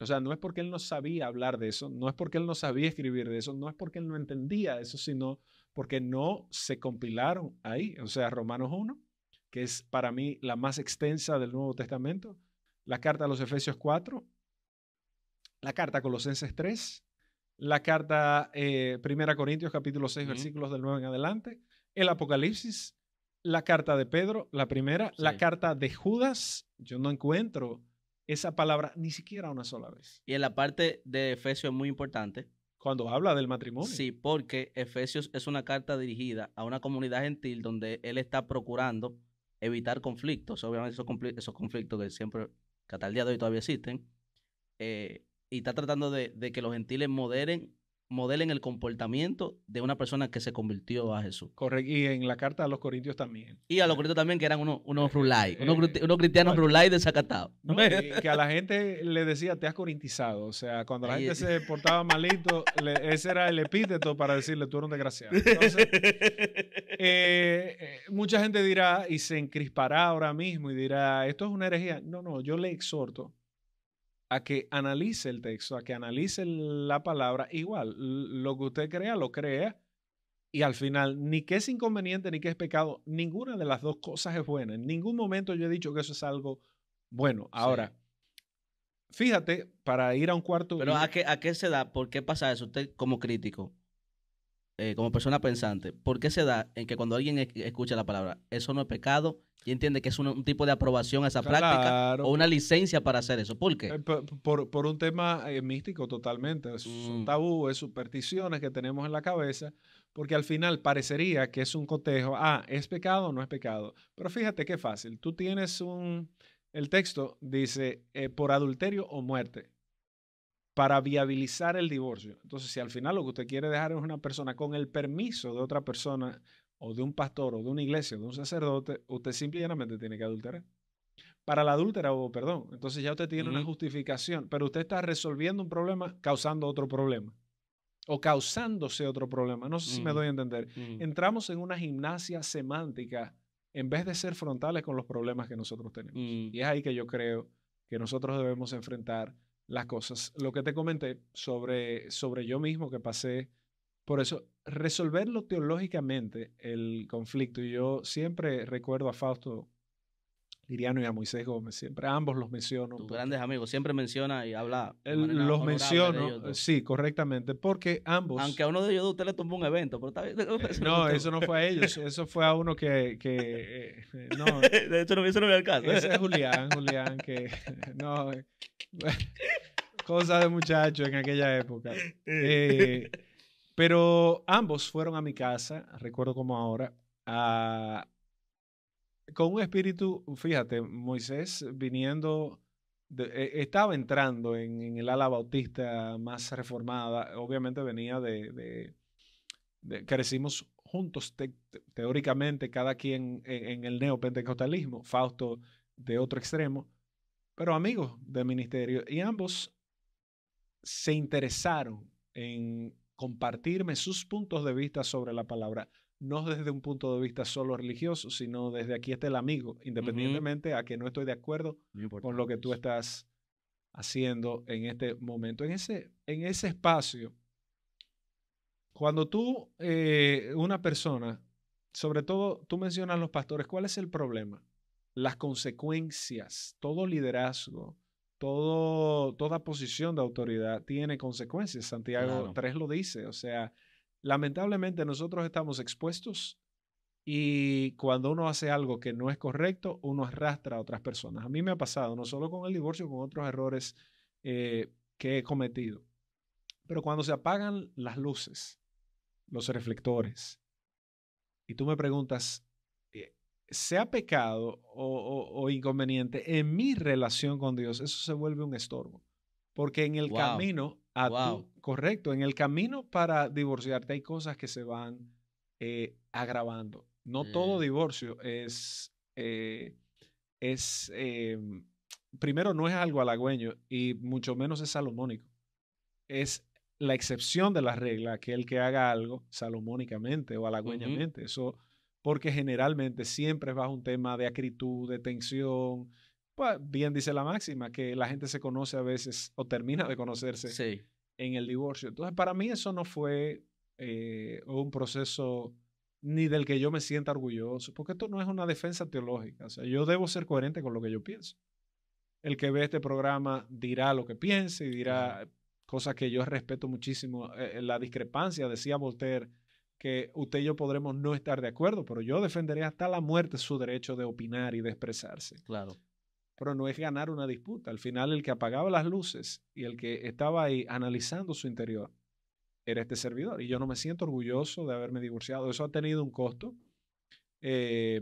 o sea, no es porque él no sabía hablar de eso, no es porque él no sabía escribir de eso, no es porque él no entendía eso, sino porque no se compilaron ahí. O sea, Romanos 1, que es para mí la más extensa del Nuevo Testamento, la carta de los Efesios 4, la carta a Colosenses 3, la carta eh, Primera Corintios, capítulo 6, versículos del 9 en adelante, el Apocalipsis, la carta de Pedro, la primera, la carta de Judas, yo no encuentro esa palabra ni siquiera una sola vez. Y en la parte de Efesios es muy importante. Cuando habla del matrimonio. Sí, porque Efesios es una carta dirigida a una comunidad gentil donde él está procurando evitar conflictos. Obviamente esos, conflictos que siempre, que hasta el día de hoy todavía existen, eh, y está tratando de, que los gentiles moderen, modelen el comportamiento de una persona que se convirtió a Jesús. Correcto. Y en la carta a los corintios también. Y a los corintios también, que eran unos, unos rulay, eh, unos, cristianos bueno, rulay desacatados. que a la gente le decía, te has corintizado. O sea, cuando la gente se portaba malito, ese era el epíteto para decirle, tú eres un desgraciado. Entonces, eh, eh, mucha gente dirá y se encrispará ahora mismo y dirá, esto es una herejía. No, no, yo le exhorto a que analice el texto, a que analice la palabra. Igual, lo que usted crea, lo crea. Y al final, ni que es inconveniente, ni que es pecado, ninguna de las dos cosas es buena. En ningún momento yo he dicho que eso es algo bueno. Ahora, fíjate, para ir a un cuarto... Pero ¿a, qué, ¿a qué se da? ¿Por qué pasa eso? Usted como crítico, eh, como persona pensante, ¿por qué se da en que cuando alguien escucha la palabra, eso no es pecado, y entiende que es un, tipo de aprobación a esa práctica o una licencia para hacer eso? ¿Por qué? Eh, por, un tema eh, místico totalmente. Es un mm. tabú, es supersticiones que tenemos en la cabeza, porque al final parecería que es un cotejo. Ah, ¿es pecado o no es pecado? Pero fíjate qué fácil. Tú tienes un... El texto dice, por adulterio o muerte para viabilizar el divorcio. Entonces, si al final lo que usted quiere dejar es una persona con el permiso de otra persona o de un pastor o de una iglesia o de un sacerdote, usted simplemente tiene que adulterar. Para la adúltera o perdón, entonces ya usted tiene una justificación, pero usted está resolviendo un problema causando otro problema o causándose otro problema. No sé si me doy a entender. Entramos en una gimnasia semántica en vez de ser frontales con los problemas que nosotros tenemos. Y es ahí que yo creo que nosotros debemos enfrentar las cosas. Lo que te comenté sobre, sobre yo mismo que pasé por eso, resolverlo teológicamente, el conflicto. y Yo siempre recuerdo a Fausto Liriano y a Moisés Gómez, siempre ambos los menciono. Tus grandes amigos, siempre menciona y habla. los menciono, sí, correctamente, porque ambos. Aunque a uno de ellos usted le tomó un evento, pero está bien. No, eh, eso no fue a ellos, eso fue a uno que. Eh, eh, no. De hecho, no, eso no me alcanza. Ese es Julián, Julián, que. No, Cosa de muchacho en aquella época. Eh, pero ambos fueron a mi casa, recuerdo como ahora, con un espíritu, fíjate, Moisés viniendo, eh, estaba entrando en, el ala bautista más reformada, obviamente venía de, crecimos juntos teóricamente, cada quien en, el neopentecostalismo, Fausto de otro extremo, pero amigos del ministerio, y ambos se interesaron en compartirme sus puntos de vista sobre la palabra, no desde un punto de vista solo religioso, sino desde aquí está el amigo, independientemente a que no estoy de acuerdo con lo que tú estás haciendo en este momento, en ese, en ese espacio. Cuando tú, eh, una persona, sobre todo tú mencionas los pastores, ¿cuál es el problema? las consecuencias, todo liderazgo, todo, toda posición de autoridad tiene consecuencias. Santiago claro. lo dice. O sea, lamentablemente nosotros estamos expuestos y cuando uno hace algo que no es correcto, uno arrastra a otras personas. A mí me ha pasado, no solo con el divorcio, con otros errores eh, que he cometido. Pero cuando se apagan las luces, los reflectores, y tú me preguntas, sea pecado o, inconveniente en mi relación con Dios, eso se vuelve un estorbo. Porque en el camino, a correcto, en el camino para divorciarte hay cosas que se van eh, agravando. No todo mm. divorcio es, eh, es em, primero no es algo halagüeño y mucho menos es salomónico. Es la excepción de la regla, que el que haga algo salomónicamente o halagüeñamente. Eso porque generalmente siempre es bajo un tema de acritud, de tensión. Pues bien dice la máxima, que la gente se conoce a veces o termina de conocerse sí. en el divorcio. Entonces, para mí eso no fue eh, un proceso ni del que yo me sienta orgulloso, porque esto no es una defensa teológica. O sea, yo debo ser coherente con lo que yo pienso. El que ve este programa dirá lo que piense y dirá cosas que yo respeto muchísimo. Eh, eh, la discrepancia, decía Voltaire, que usted y yo podremos no estar de acuerdo, pero yo defenderé hasta la muerte su derecho de opinar y de expresarse. Claro. Pero no es ganar una disputa. Al final, el que apagaba las luces y el que estaba ahí analizando su interior era este servidor. Y yo no me siento orgulloso de haberme divorciado. Eso ha tenido un costo. Eh,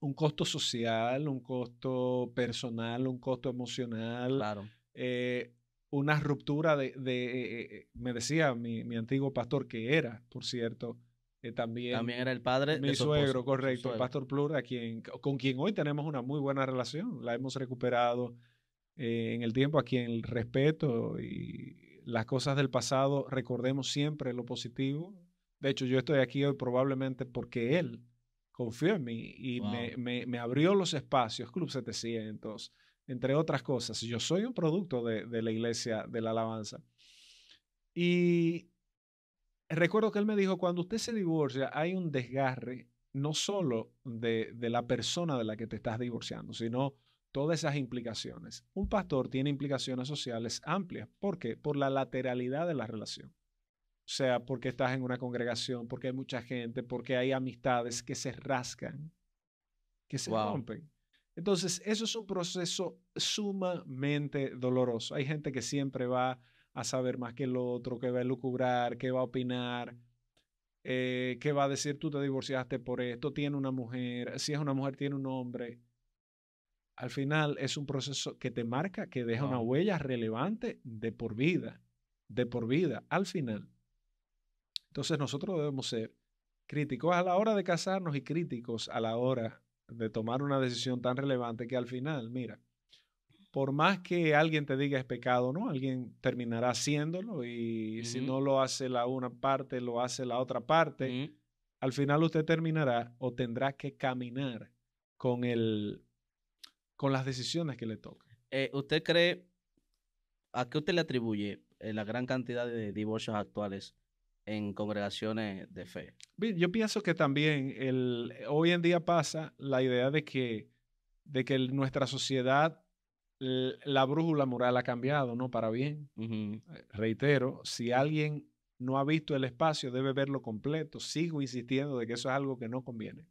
un costo social, un costo personal, un costo emocional. Claro. Eh, una ruptura de, de eh, eh, me decía mi, mi, antiguo pastor que era, por cierto, eh, también, también era el padre mi suegro, correcto, el pastor Plura, quien, con quien hoy tenemos una muy buena relación, la hemos recuperado eh, en el tiempo, a quien el respeto y las cosas del pasado, recordemos siempre lo positivo. De hecho, yo estoy aquí hoy probablemente porque él confió en mí y me, me, me abrió los espacios, Club 700, entre otras cosas. Yo soy un producto de, la iglesia de la alabanza. Y recuerdo que él me dijo, cuando usted se divorcia, hay un desgarre no solo de, la persona de la que te estás divorciando, sino todas esas implicaciones. Un pastor tiene implicaciones sociales amplias. ¿Por qué? Por la lateralidad de la relación. O sea, porque estás en una congregación, porque hay mucha gente, porque hay amistades que se rascan, que se rompen. Entonces, eso es un proceso sumamente doloroso. Hay gente que siempre va a saber más que el otro, que va a lucubrar, que va a opinar, eh, que va a decir, tú te divorciaste por esto, tiene una mujer, si es una mujer, tiene un hombre. Al final es un proceso que te marca, que deja una huella relevante de por vida, de por vida, al final. Entonces nosotros debemos ser críticos a la hora de casarnos y críticos a la hora de tomar una decisión tan relevante que al final, mira, por más que alguien te diga es pecado, ¿no? Alguien terminará haciéndolo y si no lo hace la una parte, lo hace la otra parte. Al final usted terminará o tendrá que caminar con, el, con las decisiones que le tocan. Eh, ¿Usted cree, a qué usted le atribuye eh, la gran cantidad de divorcios actuales en congregaciones de fe. Yo pienso que también el, hoy en día pasa la idea de que, de que nuestra sociedad, la brújula moral ha cambiado, ¿no? Para bien. Eh, reitero, si alguien no ha visto el espacio, debe verlo completo. Sigo insistiendo de que eso es algo que no conviene.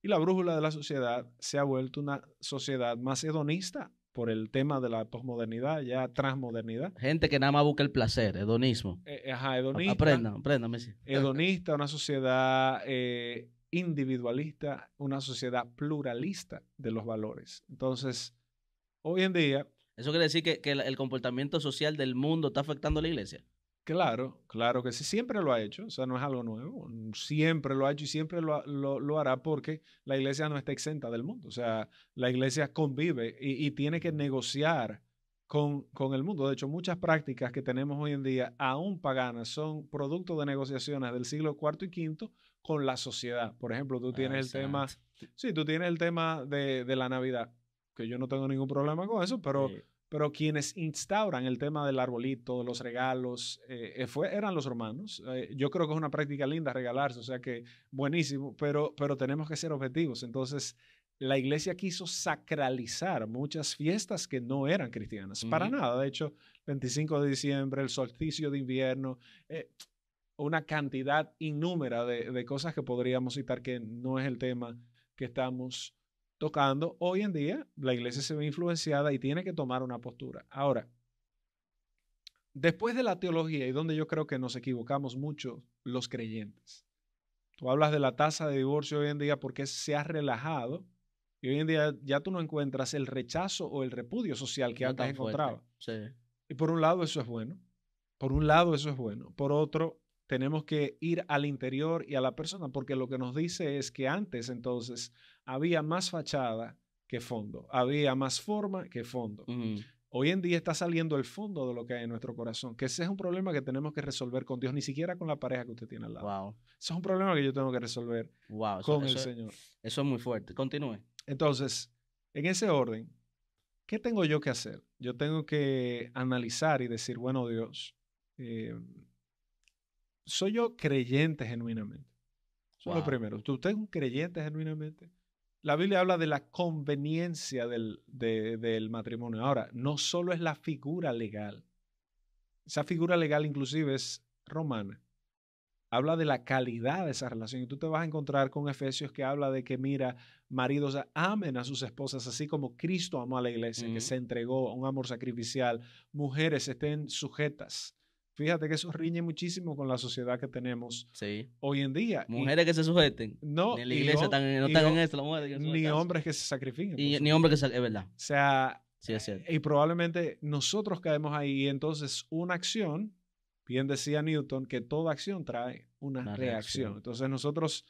Y la brújula de la sociedad se ha vuelto una sociedad más hedonista, por el tema de la posmodernidad, ya transmodernidad. Gente que nada más busca el placer, hedonismo. Eh, eh, ajá, hedonista. Aprendan, aprendan, Hedonista, una sociedad eh, individualista, una sociedad pluralista de los valores. Entonces, hoy en día... Eso quiere decir que, que el comportamiento social del mundo está afectando a la iglesia. Claro, claro que sí, siempre lo ha hecho, o sea, no es algo nuevo, mm, siempre lo ha hecho y siempre lo, lo, hará porque la iglesia no está exenta del mundo, o sea, la iglesia convive y, tiene que negociar con, con, el mundo. De hecho, muchas prácticas que tenemos hoy en día, aún paganas, son producto de negociaciones del siglo IV y V con la sociedad. Por ejemplo, tú tienes el tema, sí, tú tienes el tema de, la Navidad, que yo no tengo ningún problema con eso, pero... Pero quienes instauran el tema del arbolito, los regalos, eh, eh, eran los romanos. Eh, yo creo que es una práctica linda regalarse, o sea que buenísimo, pero, pero tenemos que ser objetivos. Entonces, la iglesia quiso sacralizar muchas fiestas que no eran cristianas, para nada. De hecho, 25 de diciembre, el solsticio de invierno, una cantidad innúmera de, cosas que podríamos citar que no es el tema que estamos tocando, hoy en día la iglesia se ve influenciada y tiene que tomar una postura. Ahora, después de la teología y donde yo creo que nos equivocamos mucho los creyentes. Tú hablas de la tasa de divorcio hoy en día porque se ha relajado y hoy en día ya tú no encuentras el rechazo o el repudio social que antes encontraba. Y por un lado eso es bueno, por un lado eso es bueno, por otro tenemos que ir al interior y a la persona porque lo que nos dice es que antes entonces había más fachada que fondo, había más forma que fondo. Hoy en día está saliendo el fondo de lo que hay en nuestro corazón, que ese es un problema que tenemos que resolver con Dios, ni siquiera con la pareja que usted tiene al lado. Wow. Ese es un problema que yo tengo que resolver con el Señor. Eso es muy fuerte. Continúe. Entonces, en ese orden, ¿qué tengo yo que hacer? Yo tengo que analizar y decir, bueno, Dios, eh, ¿soy yo creyente genuinamente? Eso es lo primero. ¿Usted es un creyente genuinamente? la Biblia habla de la conveniencia del, del, matrimonio. Ahora, no solo es la figura legal, esa figura legal inclusive es romana. Habla de la calidad de esa relación. Y tú te vas a encontrar con Efesios que habla de que, mira, maridos amen a sus esposas, así como Cristo amó a la iglesia, que se entregó a un amor sacrificial. Mujeres estén sujetas Fíjate que eso riñe muchísimo con la sociedad que tenemos hoy en día. Mujeres que se sujeten. No. En la iglesia no en esto, ni hombres que se sacrifiquen. ni hombres que Es verdad. O sea... Sí, es cierto. Y probablemente nosotros caemos ahí. y Entonces, una acción, bien decía Newton, que toda acción trae una, reacción. Entonces, nosotros...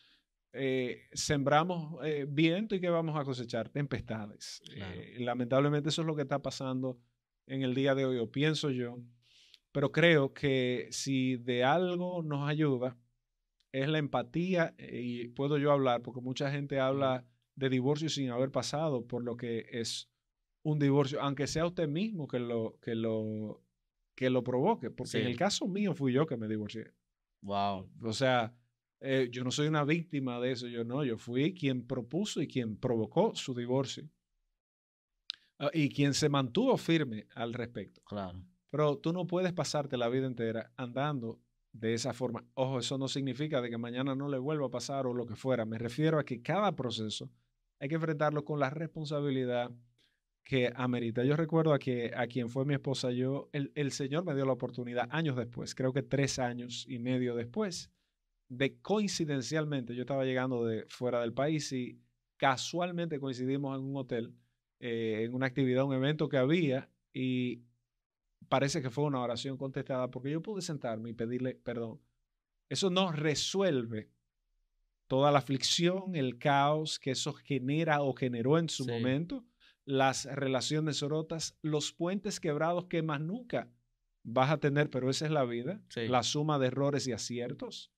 Eh, sembramos eh, viento y que vamos a cosechar tempestades. Eh, lamentablemente eso es lo que está pasando en el día de hoy, o pienso yo, pero creo que si de algo nos ayuda es la empatía, eh, y puedo yo hablar, porque mucha gente habla de divorcio sin haber pasado por lo que es un divorcio, aunque sea usted mismo que lo, que lo, que lo provoque, porque en el caso mío fui yo que me divorcié. Wow. O sea, eh, yo no soy una víctima de eso, yo no, yo fui quien propuso y quien provocó su divorcio. Ah, y quien se mantuvo firme al respecto. Claro. Pero tú no puedes pasarte la vida entera andando de esa forma. Ojo, eso no significa de que mañana no le vuelva a pasar o lo que fuera. Me refiero a que cada proceso hay que enfrentarlo con la responsabilidad que amerita. Yo recuerdo a, que, a quien fue mi esposa, yo, el, Señor me dio la oportunidad años después, creo que tres años y medio después, de coincidencialmente, yo estaba llegando de fuera del país y casualmente coincidimos en un hotel, eh, en una actividad, un evento que había, y parece que fue una oración contestada porque yo pude sentarme y pedirle perdón. Eso no resuelve toda la aflicción, el caos que eso genera o generó en su momento, las relaciones rotas, los puentes quebrados que más nunca vas a tener, pero esa es la vida, la suma de errores y aciertos.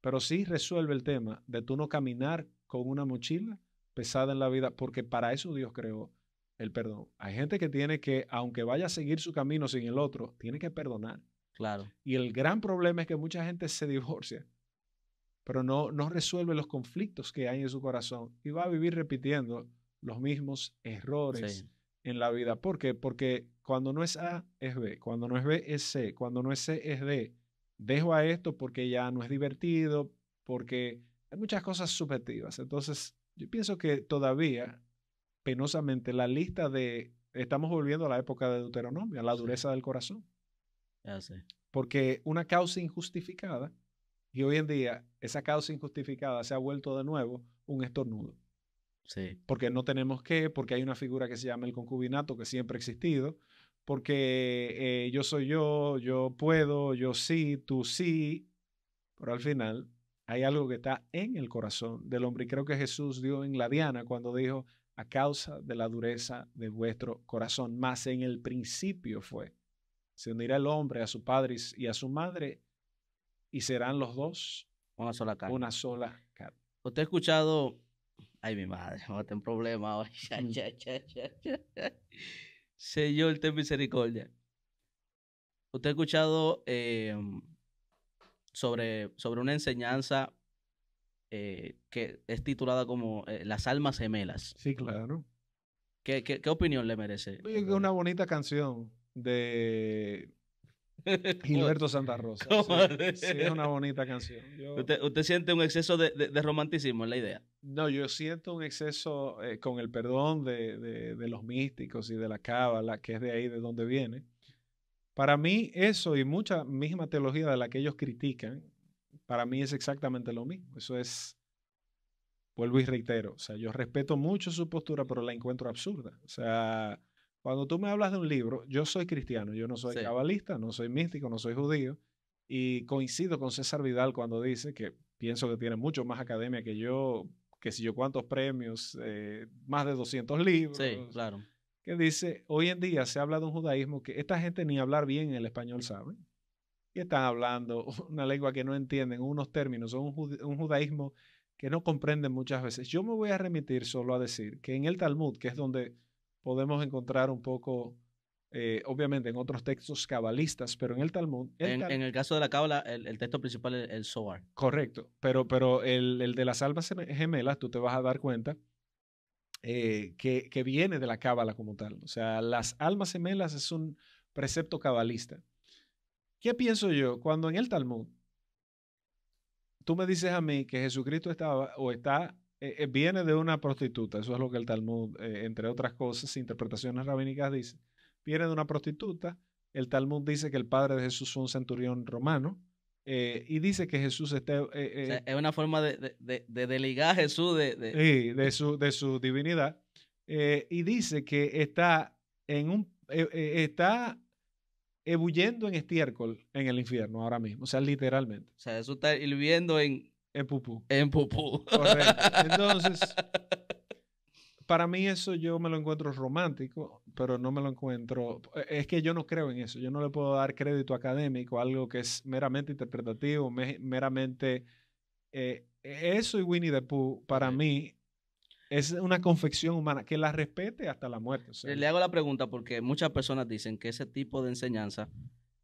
Pero sí resuelve el tema de tú no caminar con una mochila pesada en la vida, porque para eso Dios creó el perdón. Hay gente que tiene que, aunque vaya a seguir su camino sin el otro, tiene que perdonar. Claro. Y el gran problema es que mucha gente se divorcia, pero no, no resuelve los conflictos que hay en su corazón y va a vivir repitiendo los mismos errores en la vida. ¿Por qué? Porque cuando no es A es B, cuando no es B es C, cuando no es C es D. Dejo a esto porque ya no es divertido, porque hay muchas cosas subjetivas. Entonces, yo pienso que todavía penosamente la lista de, estamos volviendo a la época de Deuteronomio, a la dureza del corazón. Porque una causa injustificada, y hoy en día esa causa injustificada se ha vuelto de nuevo un estornudo. Sí. Porque no tenemos que, porque hay una figura que se llama el concubinato que siempre ha existido, porque eh, yo soy yo, yo puedo, yo sí, tú sí, pero al final hay algo que está en el corazón del hombre. Y creo que Jesús dio en la diana cuando dijo, a causa de la dureza de vuestro corazón. Más en el principio fue, se unirá el hombre a su padre y a su madre y serán los dos una sola carne. ¿Usted ha escuchado? Ay, mi madre, no tengo problema hoy. Señor, ten misericordia. ¿Usted ha escuchado em, sobre, sobre una enseñanza eh, que es titulada como eh, Las Almas Gemelas. Sí, claro. ¿Qué, opinión le merece? Es una bonita canción de Gilberto Santa Rosa. Sí, es una bonita canción. ¿Usted, siente un exceso de, romanticismo en la idea? No, yo siento un exceso, eh, con el perdón de, de, los místicos y de la cábala, que es de ahí de donde viene. Para mí, eso y mucha misma teología de la que ellos critican, para mí es exactamente lo mismo. Eso es, vuelvo y reitero, o sea, yo respeto mucho su postura, pero la encuentro absurda. O sea, cuando tú me hablas de un libro, yo soy cristiano, yo no soy cabalista, no soy místico, no soy judío, y coincido con César Vidal cuando dice que pienso que tiene mucho más academia que yo, que si yo cuántos premios, eh, más de 200 libros. Sí, claro. Que dice, hoy en día se habla de un judaísmo que esta gente ni hablar bien el español sabe y están hablando una lengua que no entienden, unos términos, un, un judaísmo que no comprenden muchas veces. Yo me voy a remitir solo a decir que en el Talmud, que es donde podemos encontrar un poco, eh, obviamente en otros textos cabalistas, pero en el Talmud... en, el caso de la cábala, el, texto principal es el Zohar. Correcto, pero, pero el, el, de las almas gemelas, tú te vas a dar cuenta eh, que, que, viene de la cábala como tal. O sea, las almas gemelas es un precepto cabalista. ¿Qué pienso yo cuando en el Talmud tú me dices a mí que Jesucristo estaba o está eh, eh, viene de una prostituta? Eso es lo que el Talmud, eh, entre otras cosas, interpretaciones rabínicas dice. Viene de una prostituta. El Talmud dice que el padre de Jesús fue un centurión romano. y dice que Jesús está... es una forma de, a Jesús de, sí, de, su, de su divinidad. y dice que está en un... está ebulliendo en estiércol en el infierno ahora mismo, o sea, literalmente. O sea, eso está hirviendo en... En pupú. En pupú. Correcto. Entonces, para mí eso yo me lo encuentro romántico, pero no me lo encuentro... Es que yo no creo en eso, yo no le puedo dar crédito académico a algo que es meramente interpretativo, meramente... Eh, eso y Winnie the Pooh para mí es una confección humana que la respete hasta la muerte. Eh, le hago la pregunta porque muchas personas dicen que ese tipo de enseñanza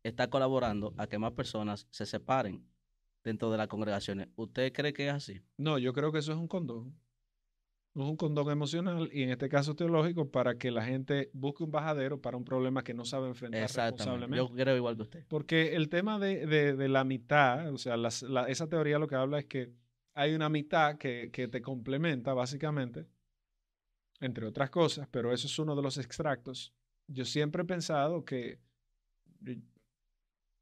está colaborando a que más personas se separen dentro de las congregaciones. ¿Usted cree que es así? No, yo creo que eso es un condón. Es un condón emocional y en este caso teológico para que la gente busque un bajadero para un problema que no sabe enfrentar responsablemente. Yo creo igual que usted. Porque el tema de, la mitad, o sea, esa teoría lo que habla es que hay una mitad que, te complementa básicamente, entre otras cosas, pero eso es uno de los extractos. Yo siempre he pensado que, eh,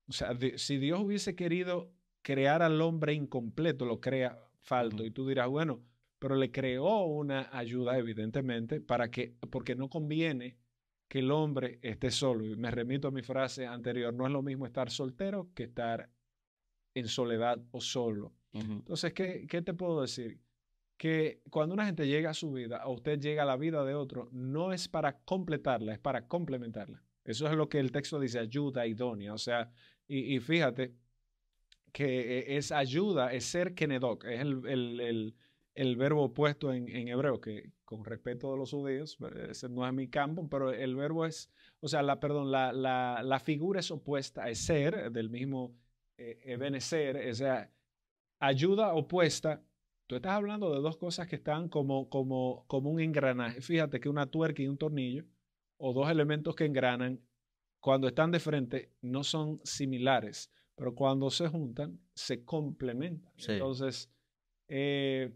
o sea, si Dios hubiese querido crear al hombre incompleto, lo crea falto. Y tú dirás, bueno, pero le creó una ayuda, evidentemente, para que, porque no conviene que el hombre esté solo. Y me remito a mi frase anterior, no es lo mismo estar soltero que estar en soledad o solo. Entonces, ¿qué, ¿qué te puedo decir? Que cuando una gente llega a su vida o usted llega a la vida de otro, no es para completarla, es para complementarla. Eso es lo que el texto dice, ayuda idónea. O sea, y, y fíjate que eh, es ayuda, es ser kenedok, es el, el, verbo opuesto en, hebreo, que con respeto de los judíos, eh, ese no es mi campo, pero el verbo es, o sea, la, perdón, la, figura es opuesta, es ser, del mismo eh, eh o sea, ayuda opuesta, tú estás hablando de dos cosas que están como, como, como un engranaje. Fíjate que una tuerca y un tornillo, o dos elementos que engranan, cuando están de frente, no son similares, pero cuando se juntan, se complementan. Entonces, eh,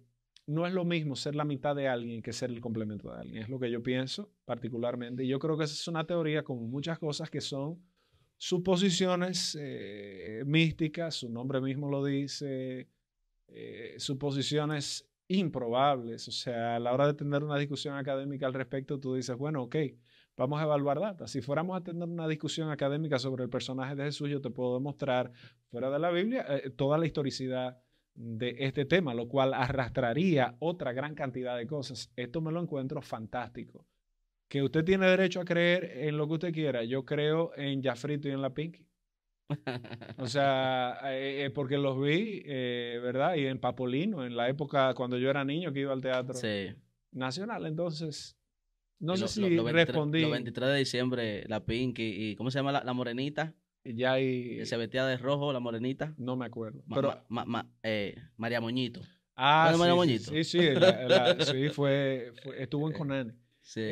no es lo mismo ser la mitad de alguien que ser el complemento de alguien. Es lo que yo pienso particularmente. Y yo creo que esa es una teoría con muchas cosas que son suposiciones eh, místicas, su nombre mismo lo dice, eh, suposiciones improbables. O sea, a la hora de tener una discusión académica al respecto, tú dices, bueno, ok, vamos a evaluar data. Si fuéramos a tener una discusión académica sobre el personaje de Jesús, yo te puedo demostrar fuera de la Biblia eh, toda la historicidad de este tema, lo cual arrastraría otra gran cantidad de cosas. Esto me lo encuentro fantástico. Que usted tiene derecho a creer en lo que usted quiera. Yo creo en Jafrito y en la Pink. O sea, eh, eh, porque los vi, eh, ¿verdad? Y en Papolino, en la época cuando yo era niño que iba al teatro nacional. Entonces, no sé si respondí. El 23 de diciembre, la Pinky y ¿cómo se llama la, morenita? Y ya y... Se vestía de rojo, la morenita. No me acuerdo. pero... María Moñito. Ah, María Moñito? sí, sí, sí, fue, estuvo en Conan. Sí.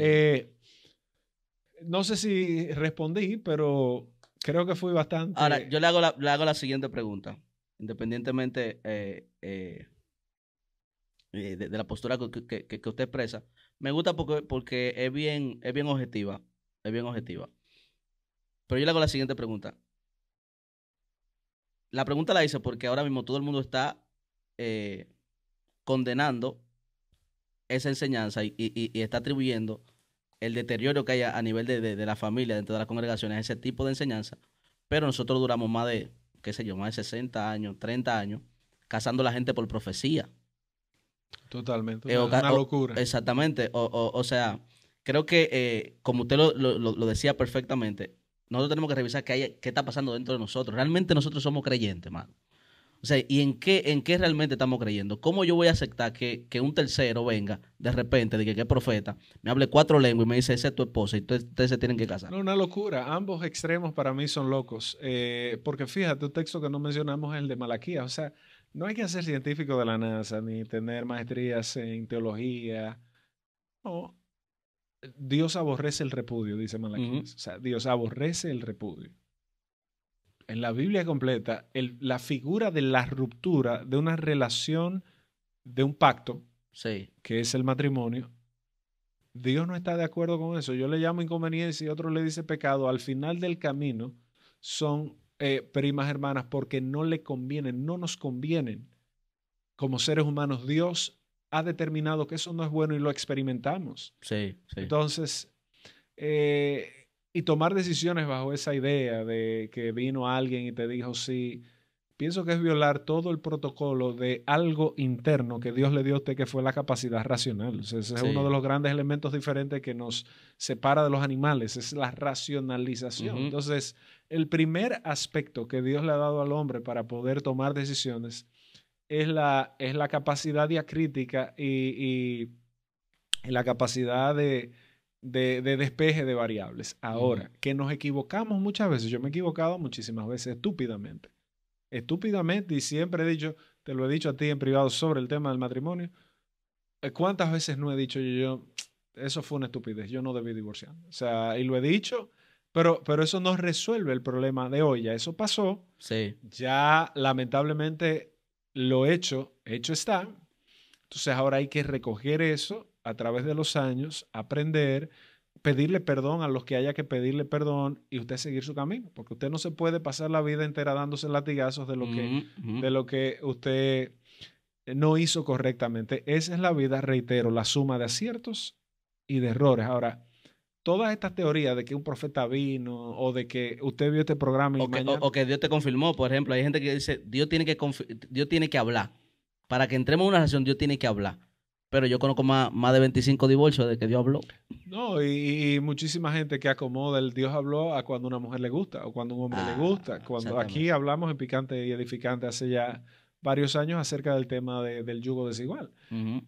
no sé si respondí, pero Creo que fui bastante. Ahora, yo le hago la, hago la siguiente pregunta, independientemente eh, eh, eh, de, la postura que, usted expresa. Me gusta porque, porque es, bien, es bien objetiva. Es bien objetiva. Pero yo le hago la siguiente pregunta. La pregunta la hice porque ahora mismo todo el mundo está condenando esa enseñanza y, y, y está atribuyendo el deterioro que hay a, nivel de, la familia dentro de las congregaciones, ese tipo de enseñanza, pero nosotros duramos más de, qué sé yo, más de 60 años, 30 años, casando a la gente por profecía. Totalmente, eh, Es una locura. exactamente, o, sea, creo que eh, como usted lo, decía perfectamente, nosotros tenemos que revisar qué, qué está pasando dentro de nosotros. Realmente nosotros somos creyentes, mano. O sea, ¿y en qué, en qué realmente estamos creyendo? ¿Cómo yo voy a aceptar que, que un tercero venga de repente, de que es profeta, me hable cuatro lenguas y me dice, esa es tu esposa y ustedes, se tienen que casar? No, una locura. Ambos extremos para mí son locos. Eh, porque fíjate, un texto que no mencionamos es el de Malaquía. O sea, no hay que ser científico de la NASA ni tener maestrías en teología. No. Dios aborrece el repudio, dice Malaquías. O sea, Dios aborrece el repudio en la Biblia completa la figura de la ruptura de una relación, de un pacto, que es el matrimonio. Dios no está de acuerdo con eso. Yo le llamo inconveniencia y otro le dice pecado. Al final del camino son eh, primas hermanas porque no le convienen, no nos convienen. Como seres humanos, Dios ha determinado que eso no es bueno y lo experimentamos. sí. Entonces, eh, y tomar decisiones bajo esa idea de que vino alguien y te dijo sí. Pienso que es violar todo el protocolo de algo interno que Dios le dio a usted, que fue la capacidad racional. ese es uno de los grandes elementos diferentes que nos separa de los animales, es la racionalización. Entonces, el primer aspecto que Dios le ha dado al hombre para poder tomar decisiones es la, es la capacidad diacrítica y la capacidad de, de, despeje de variables. Ahora, que nos equivocamos muchas veces, yo me he equivocado muchísimas veces estúpidamente, estúpidamente, y siempre he dicho, te lo he dicho a ti en privado sobre el tema del matrimonio, eh, ¿cuántas veces no he dicho yo, eso fue una estupidez, yo no debí divorciar. O sea, y lo he dicho, pero, pero eso no resuelve el problema de hoy, ya eso pasó, sí. ya lamentablemente lo hecho, hecho está, entonces ahora hay que recoger eso a través de los años aprender, pedirle perdón a los que haya que pedirle perdón y usted seguir su camino, porque usted no se puede pasar la vida entera dándose latigazos de lo que, mm, mm. de lo que usted no hizo correctamente. Esa es la vida, reitero, la suma de aciertos y de errores. Ahora, todas estas teorías de que un profeta vino o de que usted vio este programa y o, que, Dios te confirmó, por ejemplo, hay gente que dice, Dios tiene que, Dios tiene que hablar. Para que entremos en una relación, Dios tiene que hablar pero yo conozco más, más de 25 divorcios de que Dios habló. No, y, muchísima gente que acomoda el Dios habló a cuando una mujer le gusta o cuando un hombre le ah, gusta. Cuando aquí hablamos en Picante y Edificante hace ya varios años acerca del tema del yugo desigual.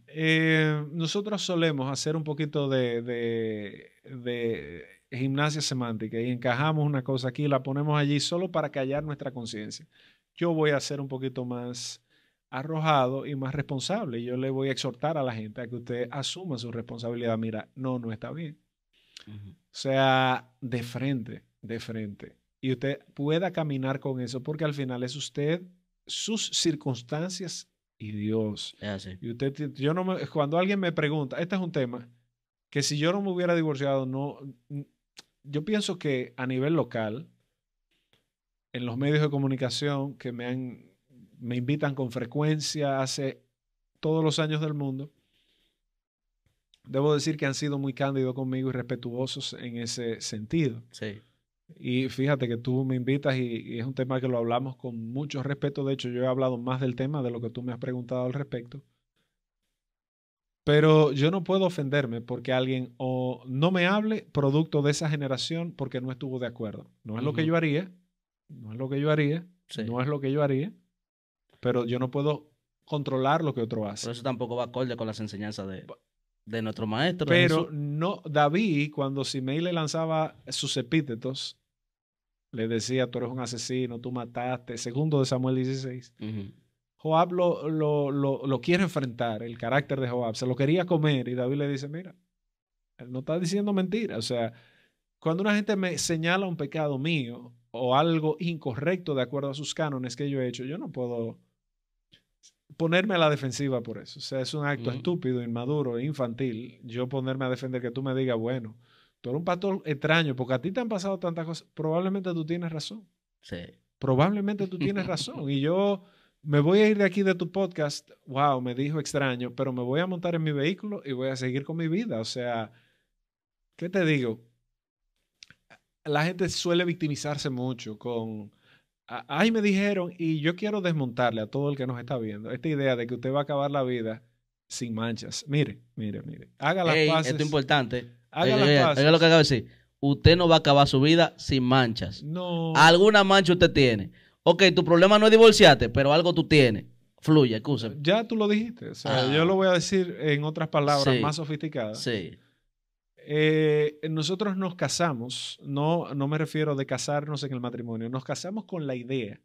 Eh, nosotros solemos hacer un poquito de, gimnasia semántica y encajamos una cosa aquí y la ponemos allí solo para callar nuestra conciencia. Yo voy a hacer un poquito más arrojado y más responsable. Yo le voy a exhortar a la gente a que usted asuma su responsabilidad. Mira, no, no está bien. O sea, de frente, de frente. Y usted pueda caminar con eso porque al final es usted, sus circunstancias y Dios. Ah, y usted, yo no cuando alguien me pregunta, este es un tema que si yo no me hubiera divorciado, no, yo pienso que a nivel local, en los medios de comunicación que me han me invitan con frecuencia hace todos los años del mundo. Debo decir que han sido muy cándidos conmigo y respetuosos en ese sentido. Sí. Y fíjate que tú me invitas y, es un tema que lo hablamos con mucho respeto. De hecho, yo he hablado más del tema de lo que tú me has preguntado al respecto. Pero yo no puedo ofenderme porque alguien o no me hable producto de esa generación porque no estuvo de acuerdo. No es lo que yo haría, no es lo que yo haría, no es lo que yo haría pero yo no puedo controlar lo que otro hace. Por eso tampoco va acorde con las enseñanzas de, de nuestro maestro. Pero no, David, cuando Simei le lanzaba sus epítetos, le decía, tú eres un asesino, tú mataste, segundo de Samuel 16. Joab lo, lo, lo, quiere enfrentar, el carácter de Joab, se lo quería comer y David le dice, mira, él no está diciendo mentira, o sea, cuando una gente me señala un pecado mío o algo incorrecto de acuerdo a sus cánones que yo he hecho, yo no puedo ponerme a la defensiva por eso. O sea, es un acto mm. estúpido, inmaduro, infantil, yo ponerme a defender que tú me digas, bueno, tú un pastor extraño, porque a ti te han pasado tantas cosas. Probablemente tú tienes razón. Sí. Probablemente tú tienes razón. Y yo me voy a ir de aquí de tu podcast, wow, me dijo extraño, pero me voy a montar en mi vehículo y voy a seguir con mi vida. O sea, ¿qué te digo? La gente suele victimizarse mucho con ahí me dijeron, y yo quiero desmontarle a todo el que nos está viendo esta idea de que usted va a acabar la vida sin manchas. Mire, mire, mire. Haga las Esto es importante. Haga las lo que acabo de decir. Usted no va a acabar su vida sin manchas. No. Alguna mancha usted tiene. Ok, tu problema no es divorciarte, pero algo tú tienes. Fluye, excusa. Ya tú lo dijiste. O sea, ah. yo lo voy a decir en otras palabras más sofisticadas. Sí. Eh, nosotros nos casamos, no, no me refiero de casarnos en el matrimonio, nos casamos con la idea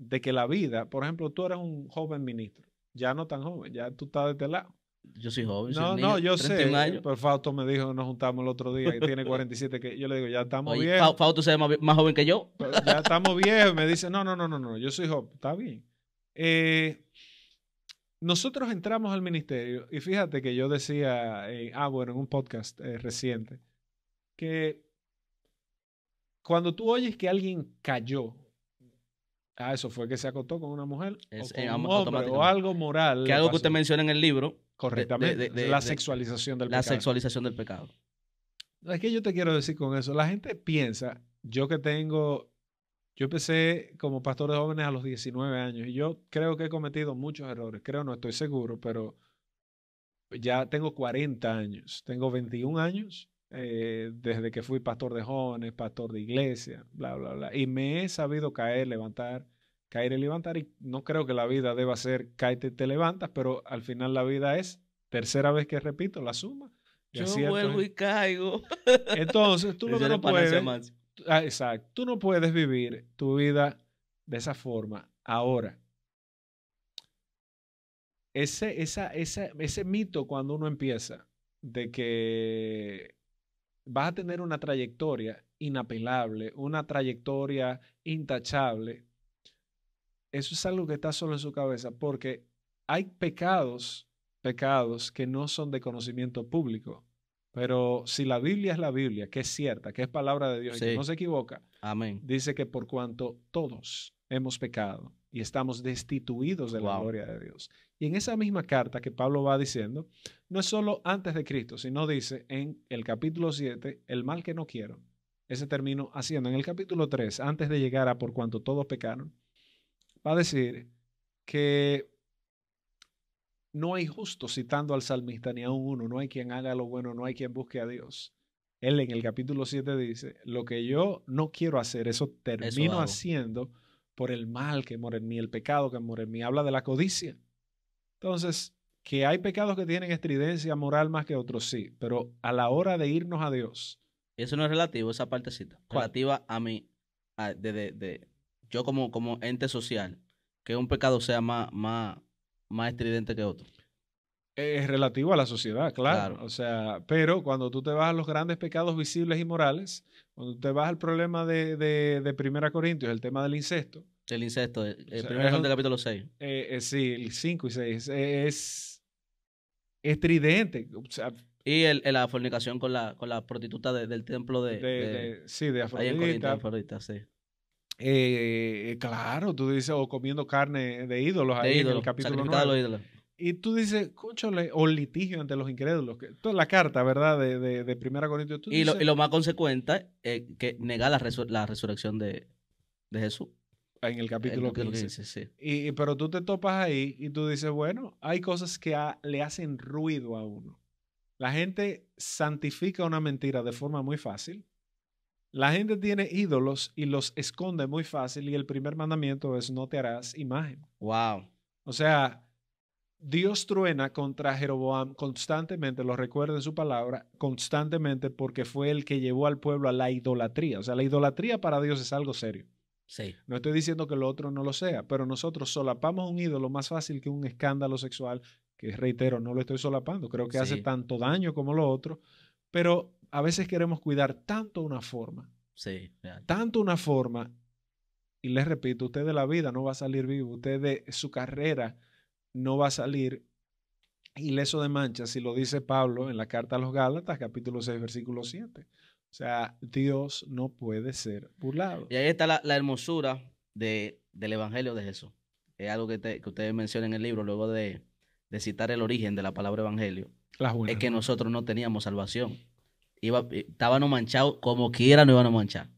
de que la vida, por ejemplo, tú eras un joven ministro, ya no tan joven, ya tú estás de este lado. Yo soy joven. No, soy niño, no, yo sé. Años. Pero Fausto me dijo, nos juntamos el otro día, y tiene 47, que yo le digo, ya estamos viejos. Fausto se ve más, joven que yo. ya estamos viejos. me dice, no, no, no, no, no, yo soy joven. Está bien. Eh, nosotros entramos al ministerio y fíjate que yo decía, ah, en un podcast eh, reciente, que cuando tú oyes que alguien cayó, ah, eso fue que se acostó con una mujer o, eh, algo moral. Que algo que usted menciona en el libro. Correctamente, de, la sexualización del pecado. La sexualización del pecado. Es que yo te quiero decir con eso, la gente piensa, yo que tengo yo empecé como pastor de jóvenes a los 19 años y yo creo que he cometido muchos errores, creo, no estoy seguro, pero ya tengo 40 años, tengo 21 años eh, desde que fui pastor de jóvenes, pastor de iglesia, bla, bla, bla. Y me he sabido caer, levantar, caer y levantar y no creo que la vida deba ser caete, te levantas, pero al final la vida es tercera vez que repito la suma. Yo vuelvo y caigo. Entonces, tú lo que no puedes Ah, exacto. Tú no puedes vivir tu vida de esa forma ahora. Ese, ese mito cuando uno empieza de que vas a tener una trayectoria inapelable, una trayectoria intachable, eso es algo que está solo en su cabeza porque hay pecados, pecados que no son de conocimiento público. Pero si la Biblia es la Biblia, que es cierta, que es palabra de Dios y no se equivoca, Amén. dice que por cuanto todos hemos pecado y estamos destituidos de la gloria de Dios. Y en esa misma carta que Pablo va diciendo, no es solo antes de Cristo, sino dice en el capítulo 7, el mal que no quiero. Ese término haciendo. En el capítulo 3, antes de llegar a por cuanto todos pecaron, va a decir que no hay justo, citando al salmista, ni a un uno, no hay quien haga lo bueno, no hay quien busque a Dios. Él en el capítulo 7 dice, lo que yo no quiero hacer, eso termino haciendo por el mal que mora en mí, el pecado que mora en mí. Habla de la codicia. Entonces, que hay pecados que tienen estridencia moral más que otros, sí, pero a la hora de irnos a Dios. Eso no es relativo, esa partecita. Relativa a mí, de, de, yo como, como ente social, que un pecado sea más, más estridente que otro. Es relativo a la sociedad, claro. O sea, pero cuando tú te vas a los grandes pecados visibles y morales, cuando te vas al problema de, de, de Primera Corintios, el tema del incesto. El incesto, el, eh, primer capítulo 6. Eh, eh, sí, el 5 y 6. es estridente. O sea, y el, la fornicación con la, con la prostituta del templo de, Sí, de Afrodita. Afrodita sí. Eh, claro, tú dices, o comiendo carne de ídolos ahí ídolo, en el capítulo Y tú dices, o litigio ante los incrédulos. Que, toda la carta, ¿verdad? De, de, Primera Corintios. Y, lo, y, lo, más consecuente es que nega la, resurrección de, Jesús. En el capítulo 15. Y, pero tú te topas ahí y tú dices, bueno, hay cosas que le hacen ruido a uno. La gente santifica una mentira de forma muy fácil la gente tiene ídolos y los esconde muy fácil y el primer mandamiento es no te harás imagen. Wow. O sea, Dios truena contra Jeroboam constantemente, lo recuerda en su palabra, constantemente porque fue el que llevó al pueblo a la idolatría. O sea, la idolatría para Dios es algo serio. Sí. No estoy diciendo que lo otro no lo sea, pero nosotros solapamos un ídolo más fácil que un escándalo sexual, que reitero, no lo estoy solapando, creo que hace tanto daño como lo otro, pero a veces queremos cuidar tanto una forma. Tanto una forma. Y les repito, usted de la vida no va a salir vivo, usted de su carrera no va a salir ileso de mancha, si lo dice Pablo en la carta a los Gálatas, capítulo 6, versículo 7. O sea, Dios no puede ser burlado. Y ahí está la, hermosura del Evangelio de Jesús. Es algo que, que ustedes mencionan en el libro, luego de, de citar el origen de la palabra Evangelio. es que nosotros no teníamos salvación iba, estaba no manchado, como quiera no iban a manchar.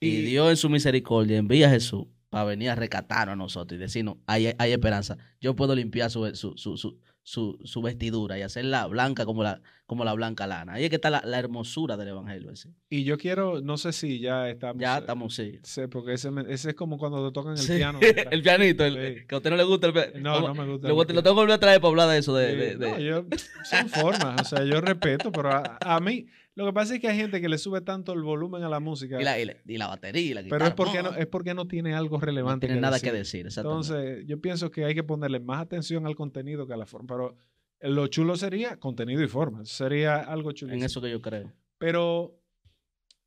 Y, Dios en su misericordia envía a Jesús para venir a recatar a nosotros y decirnos, hay, esperanza, yo puedo limpiar su, su su, vestidura y hacerla blanca como la, como la blanca lana. Ahí es que está la, la hermosura del Evangelio. ese Y yo quiero, no sé si ya estamos. Ya eh, estamos, sí. sí porque ese, es como cuando te tocan el piano. el pianito, que a usted no le gusta. El, eh, no, no me gusta. Lo, lo tengo que volver a traer para hablar de eso. De, de, de... son formas, o sea, yo respeto, pero a mí lo que pasa es que hay gente que le sube tanto el volumen a la música. Y la, y la, batería, la guitarra. Pero es porque no, es porque no tiene algo relevante. No tiene nada que decir, Entonces, yo pienso que hay que ponerle más atención al contenido que a la forma. Pero lo chulo sería contenido y forma. Sería algo chulo. En eso que yo creo. Pero,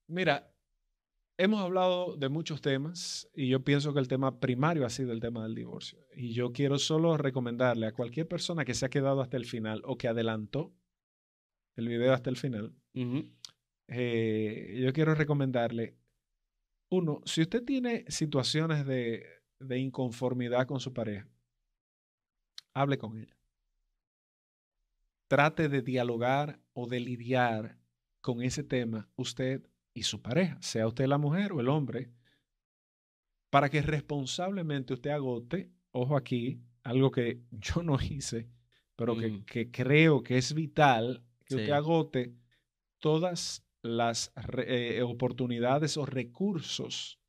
mira, hemos hablado de muchos temas y yo pienso que el tema primario ha sido el tema del divorcio. Y yo quiero solo recomendarle a cualquier persona que se ha quedado hasta el final o que adelantó el video hasta el final eh, yo quiero recomendarle, uno, si usted tiene situaciones de, de inconformidad con su pareja, hable con ella. Trate de dialogar o de lidiar con ese tema usted y su pareja, sea usted la mujer o el hombre, para que responsablemente usted agote, ojo aquí, algo que yo no hice, pero que, que, creo que es vital que usted agote todas las eh, oportunidades o recursos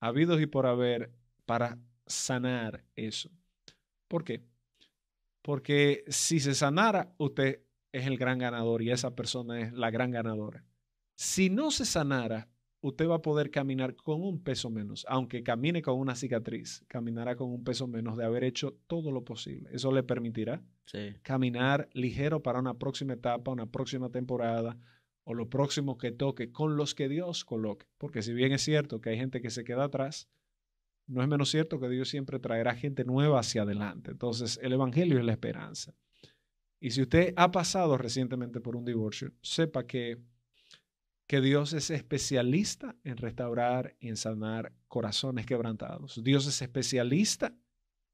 habidos y por haber para sanar eso. ¿Por qué? Porque si se sanara, usted es el gran ganador y esa persona es la gran ganadora. Si no se sanara, usted va a poder caminar con un peso menos, aunque camine con una cicatriz, caminará con un peso menos de haber hecho todo lo posible. Eso le permitirá caminar ligero para una próxima etapa, una próxima temporada o lo próximo que toque con los que Dios coloque. Porque si bien es cierto que hay gente que se queda atrás, no es menos cierto que Dios siempre traerá gente nueva hacia adelante. Entonces, el Evangelio es la esperanza. Y si usted ha pasado recientemente por un divorcio, sepa que que Dios es especialista en restaurar y en sanar corazones quebrantados. Dios es especialista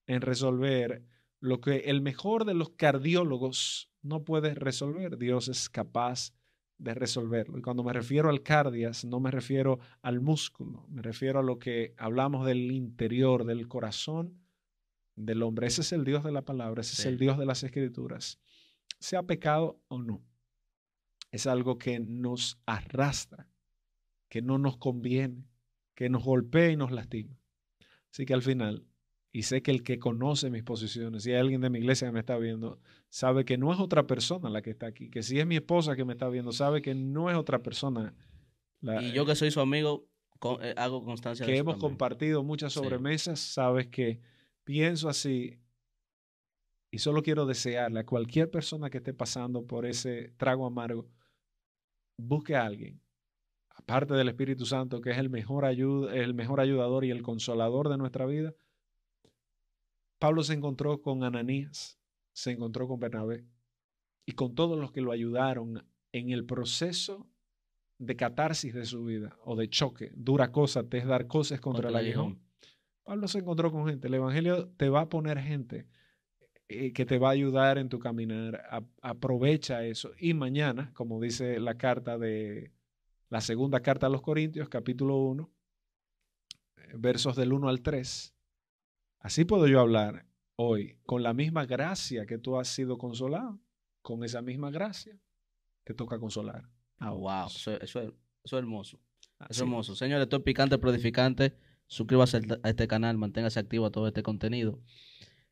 en resolver lo que el mejor de los cardiólogos no puede resolver. Dios es capaz de resolverlo. Y cuando me refiero al cardias, no me refiero al músculo, me refiero a lo que hablamos del interior, del corazón del hombre. Ese es el Dios de la palabra, ese es el Dios de las escrituras. Sea pecado o no es algo que nos arrastra, que no nos conviene, que nos golpea y nos lastima. Así que al final, y sé que el que conoce mis posiciones, si hay alguien de mi iglesia que me está viendo, sabe que no es otra persona la que está aquí, que si es mi esposa que me está viendo, sabe que no es otra persona. y yo que eh, soy su amigo, eh, hago constancia. Que hemos compartido muchas sobremesas, sabes que pienso así y solo quiero desearle a cualquier persona que esté pasando por ese trago amargo busque a alguien, aparte del Espíritu Santo, que es el mejor, ayuda, el mejor ayudador y el consolador de nuestra vida. Pablo se encontró con Ananías, se encontró con Bernabé y con todos los que lo ayudaron en el proceso de catarsis de su vida o de choque. Dura cosa te es dar cosas contra, contra el aguijón. Pablo se encontró con gente. El Evangelio te va a poner gente eh, que te va a ayudar en tu caminar. aprovecha eso. Y mañana, como dice la carta de la segunda carta a los Corintios, capítulo 1, eh, versos del 1 al 3, así puedo yo hablar hoy con la misma gracia que tú has sido consolado. Con esa misma gracia que toca consolar. Ah, wow, eso, eso es hermoso. Eso Es hermoso. Señores, esto es picante, prodificante. Suscríbase a este canal, manténgase activo a todo este contenido.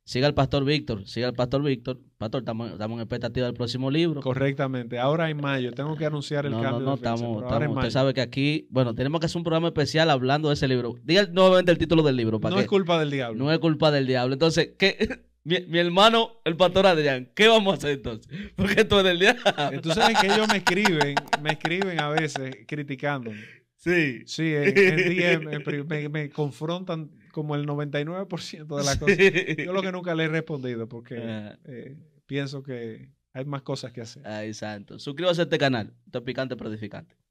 Siga al pastor Víctor, siga al pastor Víctor. Pastor, estamos, en expectativa del próximo libro. Correctamente, ahora en mayo, tengo que anunciar el cambio. No, no, no. estamos, estamos usted sabe que aquí, bueno, tenemos que hacer un programa especial hablando de ese libro. Diga nuevamente el título del libro. ¿para no es culpa del diablo. No es culpa del diablo. Entonces, ¿qué? Mi, hermano, el pastor Adrián, ¿qué vamos a hacer entonces? Porque esto es del diablo. Entonces sabes que ellos me escriben, me escriben a veces criticándome. Sí. Sí, en, DM, me confrontan como el 99% de las cosas. Yo lo que nunca le he respondido porque ah. eh, pienso que hay más cosas que hacer. Ay, ah, santo. Suscríbase a este canal. Topicante picante,